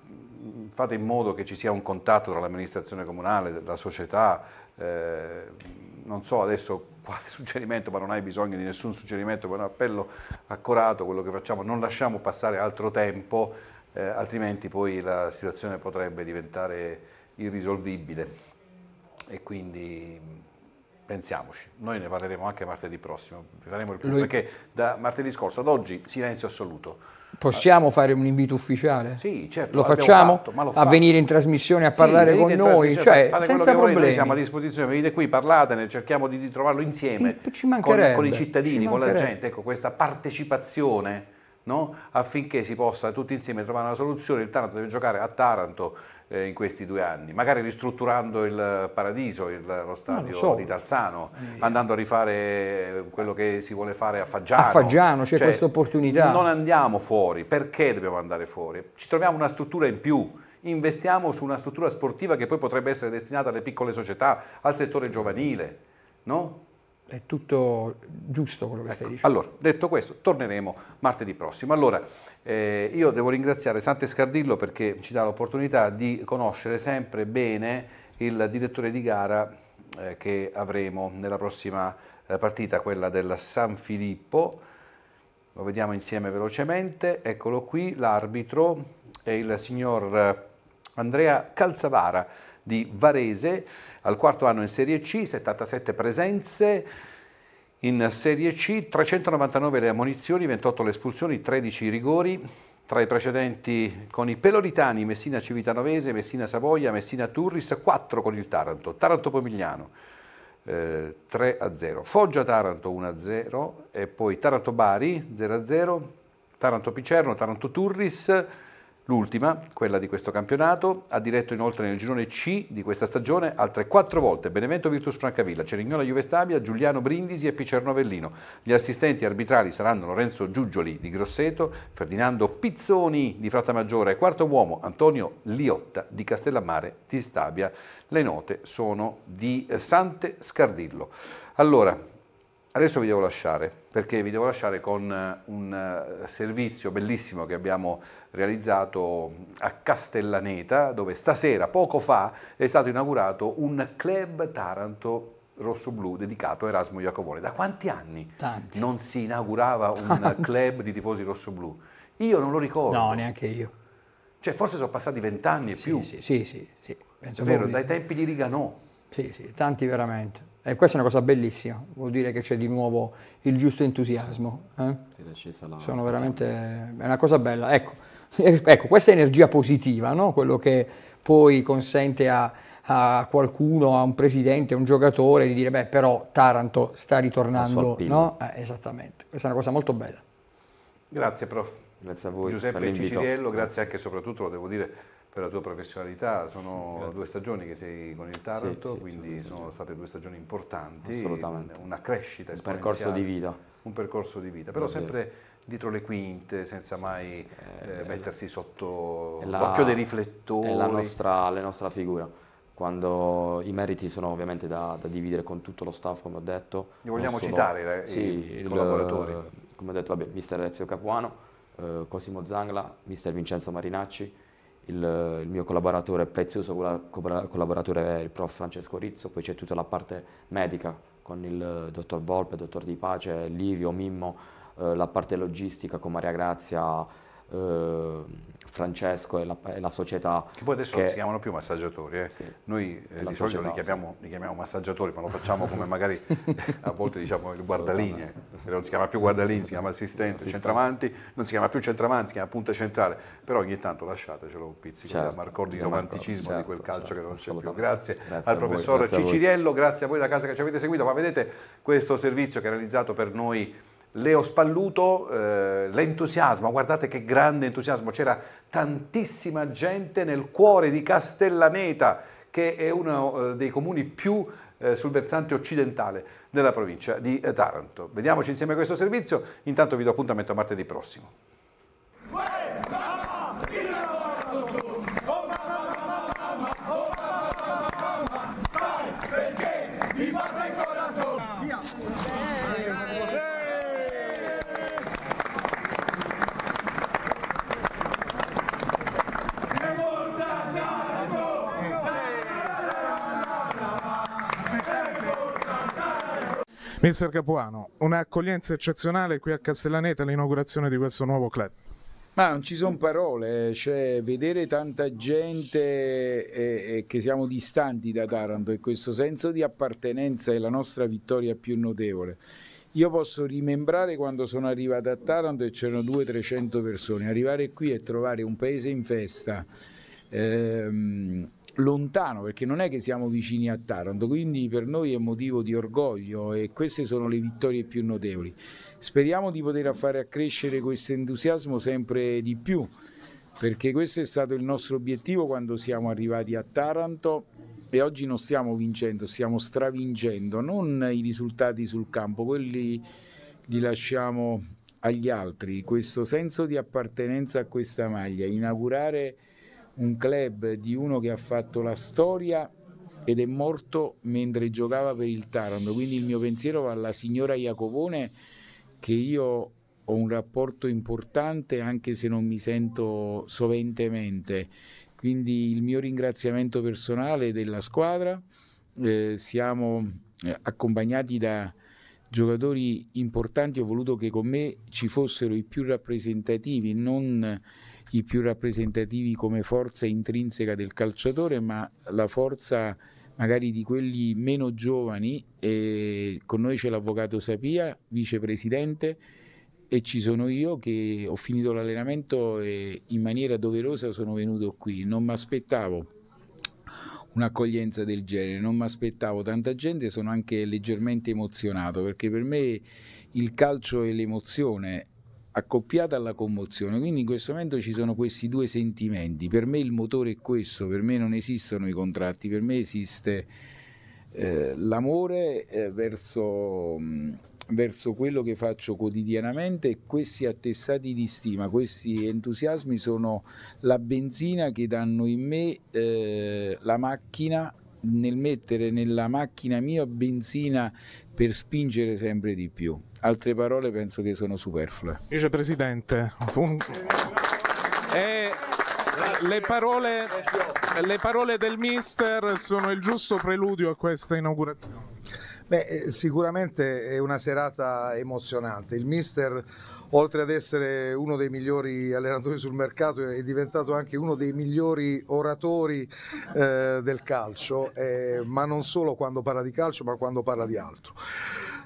fate in modo che ci sia un contatto tra l'amministrazione comunale, la società, eh, non so adesso quale suggerimento, ma non hai bisogno di nessun suggerimento, ma un appello accorato, quello che facciamo, non lasciamo passare altro tempo, eh, altrimenti poi la situazione potrebbe diventare irrisolvibile e quindi pensiamoci, noi ne parleremo anche martedì prossimo, vi faremo il punto, Lui... perché da martedì scorso ad oggi silenzio assoluto. Possiamo fare un invito ufficiale? Sì, certo. Lo facciamo? Fatto, lo a venire in trasmissione a sì, parlare con noi, cioè, senza problemi. Volete, siamo a disposizione, venite qui, parlatene, cerchiamo di, di trovarlo insieme con, con, i cittadini, con la gente, ecco questa partecipazione no? affinché si possa tutti insieme trovare una soluzione. Il Taranto deve giocare a Taranto eh, in questi due anni, magari ristrutturando il Paradiso, il, lo stadio so. di Talzano, eh. andando a rifare quello che si vuole fare a Faggiano. A Faggiano c'è cioè, questa opportunità. Non andiamo fuori, perché dobbiamo andare fuori? Ci troviamo una struttura in più, investiamo su una struttura sportiva che poi potrebbe essere destinata alle piccole società, al settore giovanile, no? È tutto giusto quello che ecco, stai dicendo. Allora, detto questo, torneremo martedì prossimo. Allora, eh, io devo ringraziare Sante Scardillo perché ci dà l'opportunità di conoscere sempre bene il direttore di gara eh, che avremo nella prossima eh, partita, quella del San Filippo. Lo vediamo insieme velocemente. Eccolo qui, l'arbitro è il signor Andrea Calzavara di Varese, al quarto anno in Serie C, 77 presenze. In Serie C 399 le ammonizioni, 28 le espulsioni, 13 i rigori, tra i precedenti con i Peloritani, Messina Civitanovese, Messina Savoia, Messina Turris, 4 con il Taranto, Taranto Pomigliano eh, 3 a 0, Foggia Taranto 1 a 0 e poi Taranto Bari 0 a 0, Taranto Picerno, Taranto Turris L'ultima, quella di questo campionato, ha diretto inoltre nel girone C di questa stagione altre quattro volte Benevento Virtus Francavilla, Cerignola Juve Stabia, Giuliano Brindisi e Picernovellino. Gli assistenti arbitrali saranno Lorenzo Giuggioli di Grosseto, Ferdinando Pizzoni di Fratta Maggiore e quarto uomo Antonio Liotta di Castellammare di Stabia. Le note sono di eh, Sante Scardillo. Allora, Adesso vi devo lasciare perché vi devo lasciare con eh, un eh, servizio bellissimo che abbiamo realizzato a Castellaneta dove stasera, poco fa, è stato inaugurato un club Taranto rosso-blu dedicato a Erasmo Iacovone. Da quanti anni Tanti. non si inaugurava un Tanti. club di tifosi rosso-blu? Io non lo ricordo. No, neanche io. Cioè, forse sono passati vent'anni e sì, più. Sì, sì, sì. sì. Penso È vero, dai tempi di Riga no. Sì, sì, tanti veramente. E questa è una cosa bellissima, vuol dire che c'è di nuovo il giusto entusiasmo. Eh? Sono veramente... è una cosa bella. Ecco, ecco questa è energia positiva, no? quello che poi consente a, a, qualcuno, a un presidente, a un giocatore di dire beh però Taranto sta ritornando. No? Eh, esattamente, questa è una cosa molto bella. Grazie prof. Grazie a voi. Giuseppe Ciciriello, grazie anche e soprattutto, lo devo dire, per la tua professionalità. Sono Grazie. due stagioni che sei con il Taranto, sì, sì, quindi sono, sono, state due stagioni importanti. Assolutamente. Una crescita Un percorso di vita. Un percorso di vita, però Vabbè. sempre dietro le quinte, senza mai eh, eh mettersi sotto l'occhio dei riflettori. È la nostra, la nostra, figura. Quando i meriti sono ovviamente da, da, dividere con tutto lo staff, come ho detto. Li vogliamo solo, citare i, eh, sì, i il, collaboratori. Eh, come ho detto, vabbè, mister Ezio Capuano, eh, Cosimo Zangla, mister Vincenzo Marinacci, il, il, mio collaboratore, prezioso collaboratore è il prof Francesco Rizzo, poi c'è tutta la parte medica con il dottor Volpe, il dottor Di Pace, Livio, Mimmo, eh, la parte logistica con Maria Grazia, eh, Francesco e la, e la, società. Che poi adesso che, non si chiamano più massaggiatori, eh? sì, noi eh, di solito li chiamiamo, sì. li chiamiamo, massaggiatori, ma lo facciamo come magari a volte diciamo il guardalinee, non si chiama più guardalinee, si chiama assistente, assistente, centravanti, non si chiama più centravanti, si chiama punta centrale, però ogni tanto lasciatecelo un pizzico certo, da Marcordi di romanticismo certo, di quel calcio certo, che non c'è più. Grazie, grazie al professor voi, grazie Ciciriello, grazie a voi da casa che ci avete seguito, ma vedete questo servizio che è realizzato per noi Leo Spalluto, eh, l'entusiasmo, guardate che grande entusiasmo, c'era tantissima gente nel cuore di Castellaneta, che è uno eh, dei comuni più eh, sul versante occidentale della provincia di Taranto. Vediamoci insieme a questo servizio, intanto vi do appuntamento a martedì prossimo. Mister Capuano, un'accoglienza eccezionale qui a Castellaneta all'inaugurazione di questo nuovo club. Ma non ci sono parole, cioè vedere tanta gente eh, che siamo distanti da Taranto e questo senso di appartenenza è la nostra vittoria più notevole. Io posso rimembrare quando sono arrivato a Taranto e c'erano 200-300 persone, arrivare qui e trovare un paese in festa. Ehm, lontano perché non è che siamo vicini a Taranto, quindi per noi è motivo di orgoglio e queste sono le vittorie più notevoli. Speriamo di poter fare accrescere questo entusiasmo sempre di più perché questo è stato il nostro obiettivo quando siamo arrivati a Taranto e oggi non stiamo vincendo, stiamo stravincendo, non i risultati sul campo, quelli li lasciamo agli altri, questo senso di appartenenza a questa maglia, inaugurare un club di uno che ha fatto la storia ed è morto mentre giocava per il Taranto, quindi il mio pensiero va alla signora Iacovone che io ho un rapporto importante anche se non mi sento soventemente, quindi il mio ringraziamento personale della squadra, eh, siamo eh, accompagnati da giocatori importanti, ho voluto che con me ci fossero i più rappresentativi, non i più rappresentativi come forza intrinseca del calciatore, ma la forza magari di quelli meno giovani. Eh, con noi c'è l'avvocato Sapia, vicepresidente, e ci sono io che ho finito l'allenamento e in maniera doverosa sono venuto qui. Non mi aspettavo un'accoglienza del genere, non mi aspettavo tanta gente, sono anche leggermente emozionato perché per me il calcio è l'emozione accoppiata alla commozione. Quindi in questo momento ci sono questi due sentimenti. Per me il motore è questo, per me non esistono i contratti, per me esiste eh, l'amore eh, verso, verso quello che faccio quotidianamente e questi attestati di stima, questi entusiasmi sono la benzina che danno in me eh, la macchina nel mettere nella macchina mia benzina per spingere sempre di più. Altre parole penso che sono superflue. Vicepresidente, un... e eh, le parole, le parole del mister sono il giusto preludio a questa inaugurazione. Beh, eh, sicuramente è una serata emozionante. Il mister oltre ad essere uno dei migliori allenatori sul mercato, è diventato anche uno dei migliori oratori eh, del calcio, eh, ma non solo quando parla di calcio, ma quando parla di altro.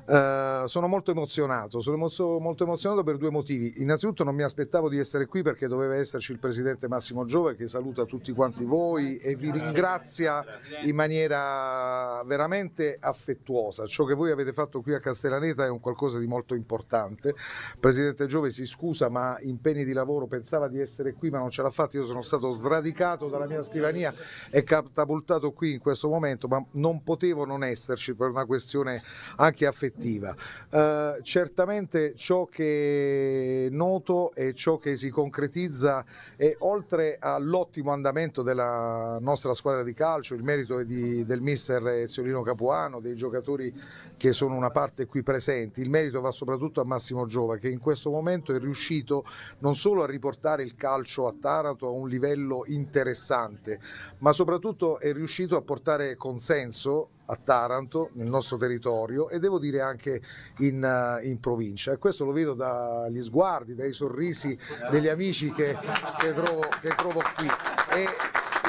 Eh, sono molto emozionato, sono emozio- molto emozionato per due motivi. Innanzitutto non mi aspettavo di essere qui perché doveva esserci il presidente Massimo Giove che saluta tutti quanti voi e vi ringrazia in maniera veramente affettuosa. Ciò che voi avete fatto qui a Castellaneta è un qualcosa di molto importante. Il presidente Giove si scusa ma impegni di lavoro, pensava di essere qui ma non ce l'ha fatta. Io sono stato sradicato dalla mia scrivania e catapultato qui in questo momento ma non potevo non esserci per una questione anche affettuosa prospettiva. Eh, certamente ciò che noto e ciò che si concretizza è oltre all'ottimo andamento della nostra squadra di calcio, il merito è di, del mister Eziolino Capuano, dei giocatori che sono una parte qui presenti, il merito va soprattutto a Massimo Giova che in questo momento è riuscito non solo a riportare il calcio a Taranto a un livello interessante, ma soprattutto è riuscito a portare consenso a Taranto, nel nostro territorio e devo dire anche in, eh, in provincia. E questo lo vedo dagli sguardi, dai sorrisi degli amici che, che, trovo, che trovo, qui. E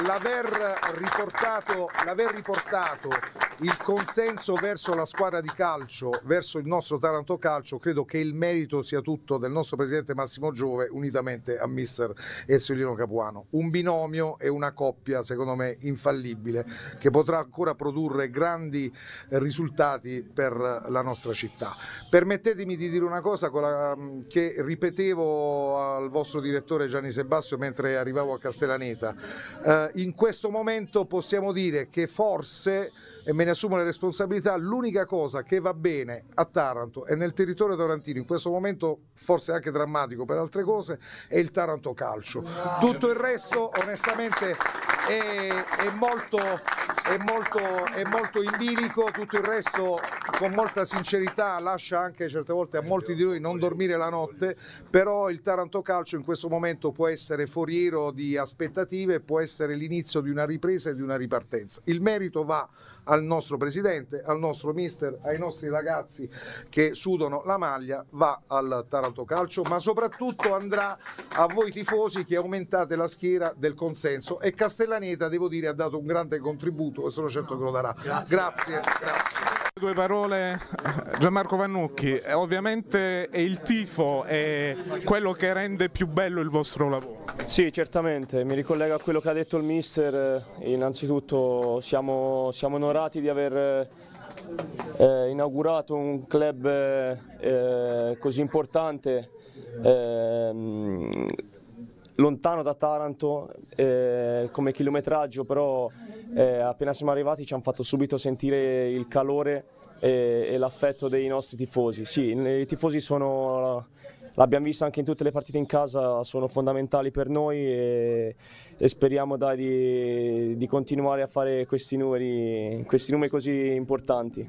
l'aver riportato, l'aver riportato il consenso verso la squadra di calcio, verso il nostro Taranto Calcio, credo che il merito sia tutto del nostro presidente Massimo Giove unitamente a mister Essolino Capuano. Un binomio e una coppia secondo me infallibile che potrà ancora produrre grandi risultati per la nostra città. Permettetemi di dire una cosa mm, che ripetevo al vostro direttore Gianni Sebastio mentre arrivavo a Castellaneta. Eh, in questo momento possiamo dire che forse e me ne assumo le responsabilità. L'unica cosa che va bene a Taranto e nel territorio tarantino, in questo momento forse anche drammatico per altre cose, è il Taranto calcio. Wow. Tutto il resto, onestamente, è, è, molto, è, molto, è molto in bilico, tutto il resto con molta sincerità lascia anche certe volte a molti di noi non dormire la notte, però il Taranto Calcio in questo momento può essere foriero di aspettative, può essere l'inizio di una ripresa e di una ripartenza. Il merito va a al nostro presidente, al nostro mister, ai nostri ragazzi che sudano la maglia, va al Taranto Calcio, ma soprattutto andrà a voi tifosi che aumentate la schiera del consenso e Castellaneta, devo dire, ha dato un grande contributo e sono certo che lo darà. Grazie. grazie. grazie. Due parole, Gianmarco Vannucchi, eh, ovviamente il tifo è quello che rende più bello il vostro lavoro. Sì, certamente, mi ricollego a quello che ha detto il mister, eh, innanzitutto siamo, siamo onorati di aver eh, eh inaugurato un club eh, così importante. Eh, lontano da Taranto eh, come chilometraggio, però eh, appena siamo arrivati ci hanno fatto subito sentire il calore e, e l'affetto dei nostri tifosi. Sì, i tifosi sono, l'abbiamo visto anche in tutte le partite in casa, sono fondamentali per noi e, e speriamo dai, di, di, continuare a fare questi numeri, questi numeri così importanti.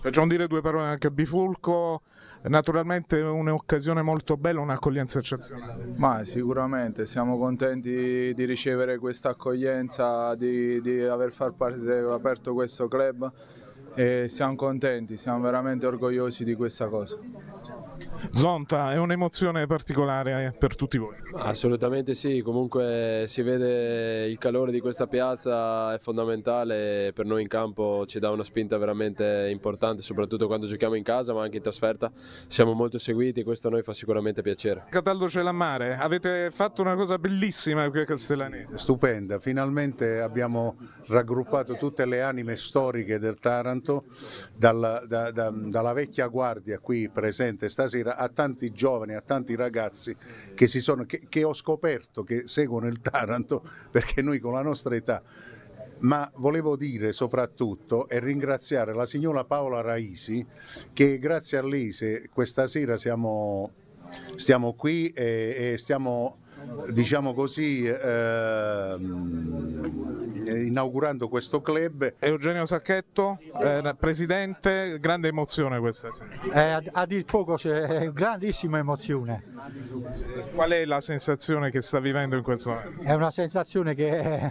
Facciamo dire due parole anche a Bifulco naturalmente un'occasione molto bella, un'accoglienza eccezionale. Ma sicuramente siamo contenti di ricevere questa accoglienza, di, di aver far parte, aperto questo club e siamo contenti, siamo veramente orgogliosi di questa cosa. Zonta, è un'emozione particolare eh, per tutti voi. Assolutamente sì, comunque si vede il calore di questa piazza è fondamentale per noi in campo, ci dà una spinta veramente importante, soprattutto quando giochiamo in casa ma anche in trasferta. Siamo molto seguiti, e questo a noi fa sicuramente piacere. Cataldo Celammare, avete fatto una cosa bellissima qui a Castellaneta. Stupenda, finalmente abbiamo raggruppato tutte le anime storiche del Taranto dalla, da, da, dalla vecchia guardia qui presente stasera a, tanti giovani, a tanti ragazzi che, si sono, che, che ho scoperto che seguono il Taranto perché noi con la nostra età ma volevo dire soprattutto e ringraziare la signora Paola Raisi che grazie a lei questa sera siamo, stiamo qui e, e stiamo diciamo così, eh, inaugurando questo club. Eugenio Sacchetto, eh, presidente, grande emozione questa sera. Eh, a, dir poco c'è grandissima emozione. Qual è la sensazione che sta vivendo in questo momento? È una sensazione che eh,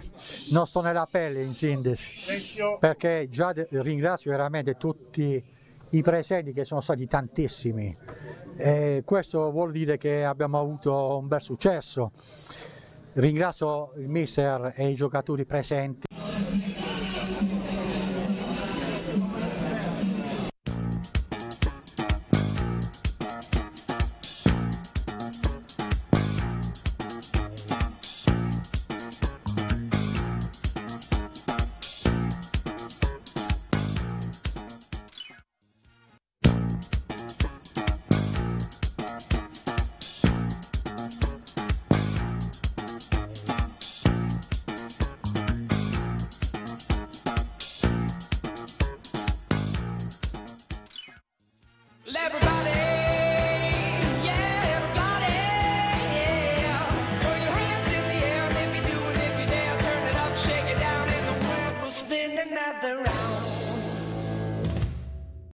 non sto nella pelle in sintesi, perché già ringrazio veramente tutti i presenti che sono stati tantissimi e questo vuol dire che abbiamo avuto un bel successo. Ringrazio il mister e i giocatori presenti.